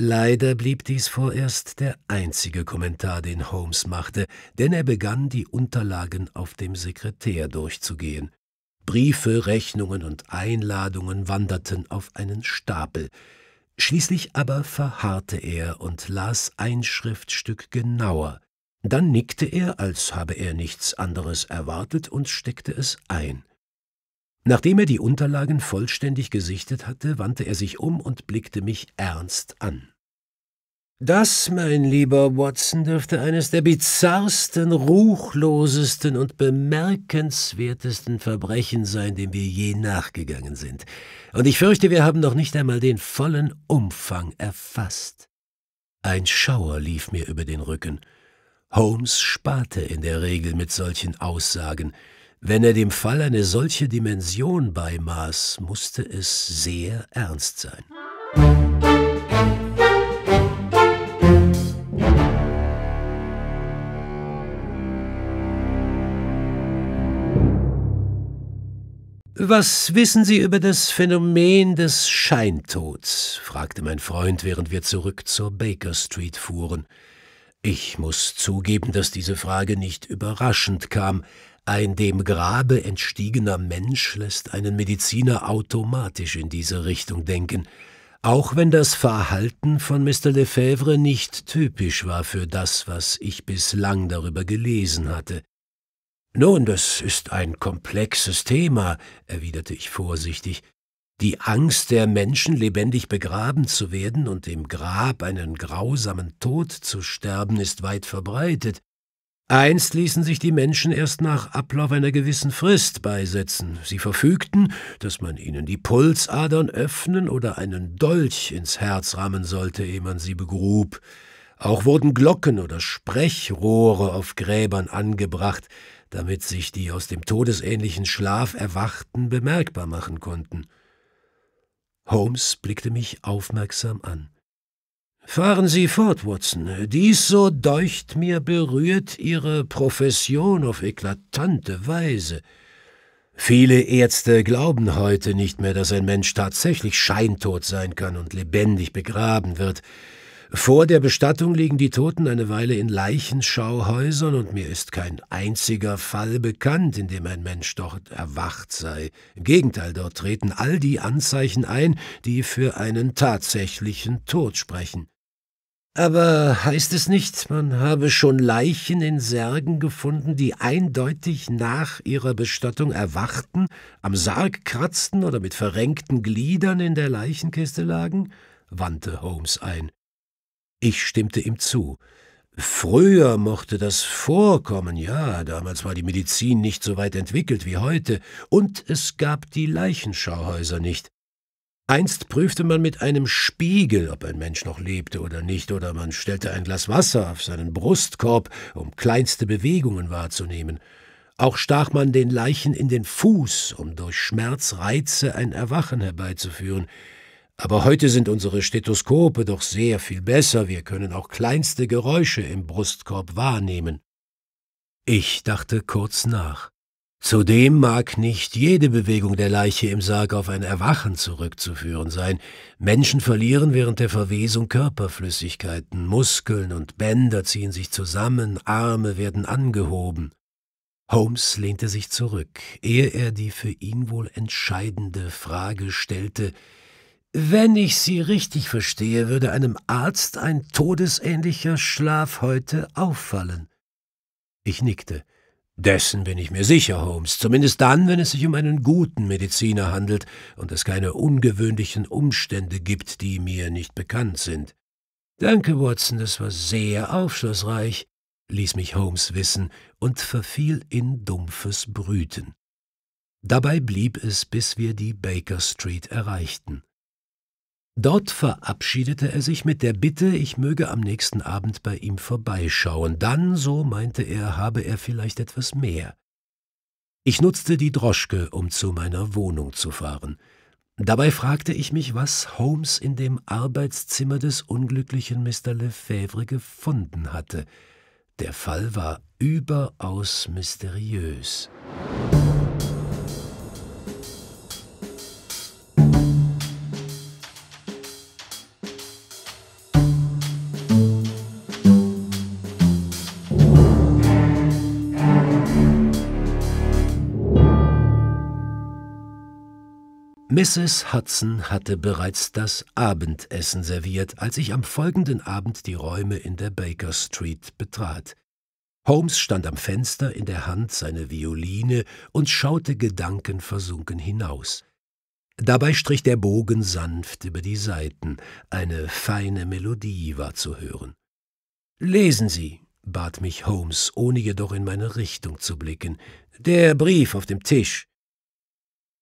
Leider blieb dies vorerst der einzige Kommentar, den Holmes machte, denn er begann, die Unterlagen auf dem Sekretär durchzugehen. Briefe, Rechnungen und Einladungen wanderten auf einen Stapel. Schließlich aber verharrte er und las ein Schriftstück genauer. Dann nickte er, als habe er nichts anderes erwartet, und steckte es ein. Nachdem er die Unterlagen vollständig gesichtet hatte, wandte er sich um und blickte mich ernst an. Das, mein lieber Watson, dürfte eines der bizarrsten, ruchlosesten und bemerkenswertesten Verbrechen sein, dem wir je nachgegangen sind. Und ich fürchte, wir haben noch nicht einmal den vollen Umfang erfasst. Ein Schauer lief mir über den Rücken. Holmes sparte in der Regel mit solchen Aussagen. Wenn er dem Fall eine solche Dimension beimaß, musste es sehr ernst sein. Was wissen Sie über das Phänomen des Scheintods? fragte mein Freund, während wir zurück zur Baker Street fuhren. Ich muss zugeben, dass diese Frage nicht überraschend kam. Ein dem Grabe entstiegener Mensch lässt einen Mediziner automatisch in diese Richtung denken, auch wenn das Verhalten von Mr. Lefebvre nicht typisch war für das, was ich bislang darüber gelesen hatte. Nun, das ist ein komplexes Thema, erwiderte ich vorsichtig. Die Angst der Menschen, lebendig begraben zu werden und im Grab einen grausamen Tod zu sterben, ist weit verbreitet. Einst ließen sich die Menschen erst nach Ablauf einer gewissen Frist beisetzen. Sie verfügten, dass man ihnen die Pulsadern öffnen oder einen Dolch ins Herz rammen sollte, ehe man sie begrub. Auch wurden Glocken oder Sprechrohre auf Gräbern angebracht, damit sich die aus dem todesähnlichen Schlaf Erwachten bemerkbar machen konnten. Holmes blickte mich aufmerksam an. Fahren Sie fort, Watson. Dies, so deucht mir, berührt Ihre Profession auf eklatante Weise. Viele Ärzte glauben heute nicht mehr, dass ein Mensch tatsächlich scheintot sein kann und lebendig begraben wird. Vor der Bestattung liegen die Toten eine Weile in Leichenschauhäusern, und mir ist kein einziger Fall bekannt, in dem ein Mensch dort erwacht sei. Im Gegenteil, dort treten all die Anzeichen ein, die für einen tatsächlichen Tod sprechen. Aber heißt es nicht, man habe schon Leichen in Särgen gefunden, die eindeutig nach ihrer Bestattung erwachten, am Sarg kratzten oder mit verrenkten Gliedern in der Leichenkiste lagen? wandte Holmes ein. Ich stimmte ihm zu. Früher mochte das vorkommen, ja, damals war die Medizin nicht so weit entwickelt wie heute, und es gab die Leichenschauhäuser nicht. Einst prüfte man mit einem Spiegel, ob ein Mensch noch lebte oder nicht, oder man stellte ein Glas Wasser auf seinen Brustkorb, um kleinste Bewegungen wahrzunehmen. Auch stach man den Leichen in den Fuß, um durch Schmerzreize ein Erwachen herbeizuführen. Aber heute sind unsere Stethoskope doch sehr viel besser, wir können auch kleinste Geräusche im Brustkorb wahrnehmen. Ich dachte kurz nach. Zudem mag nicht jede Bewegung der Leiche im Sarg auf ein Erwachen zurückzuführen sein. Menschen verlieren während der Verwesung Körperflüssigkeiten, Muskeln und Bänder ziehen sich zusammen, Arme werden angehoben. Holmes lehnte sich zurück, ehe er die für ihn wohl entscheidende Frage stellte, wenn ich Sie richtig verstehe, würde einem Arzt ein todesähnlicher Schlaf heute auffallen. Ich nickte. Dessen bin ich mir sicher, Holmes, zumindest dann, wenn es sich um einen guten Mediziner handelt und es keine ungewöhnlichen Umstände gibt, die mir nicht bekannt sind. Danke, Watson, das war sehr aufschlussreich, ließ mich Holmes wissen und verfiel in dumpfes Brüten. Dabei blieb es, bis wir die Baker Street erreichten. Dort verabschiedete er sich mit der Bitte, ich möge am nächsten Abend bei ihm vorbeischauen, dann, so meinte er, habe er vielleicht etwas mehr. Ich nutzte die Droschke, um zu meiner Wohnung zu fahren. Dabei fragte ich mich, was Holmes in dem Arbeitszimmer des unglücklichen Mr. Lefebvre gefunden hatte. Der Fall war überaus mysteriös. Mrs. Hudson hatte bereits das Abendessen serviert, als ich am folgenden Abend die Räume in der Baker Street betrat. Holmes stand am Fenster, in der Hand seine Violine, und schaute gedankenversunken hinaus. Dabei strich der Bogen sanft über die Saiten, eine feine Melodie war zu hören. Lesen Sie, bat mich Holmes, ohne jedoch in meine Richtung zu blicken, der Brief auf dem Tisch.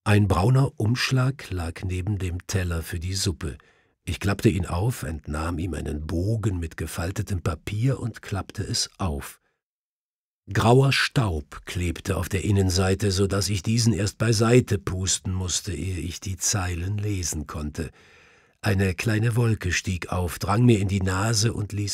Ein brauner Umschlag lag neben dem Teller für die Suppe. Ich klappte ihn auf, entnahm ihm einen Bogen mit gefaltetem Papier und klappte es auf. Grauer Staub klebte auf der Innenseite, so daß ich diesen erst beiseite pusten musste, ehe ich die Zeilen lesen konnte. Eine kleine Wolke stieg auf, drang mir in die Nase und ließ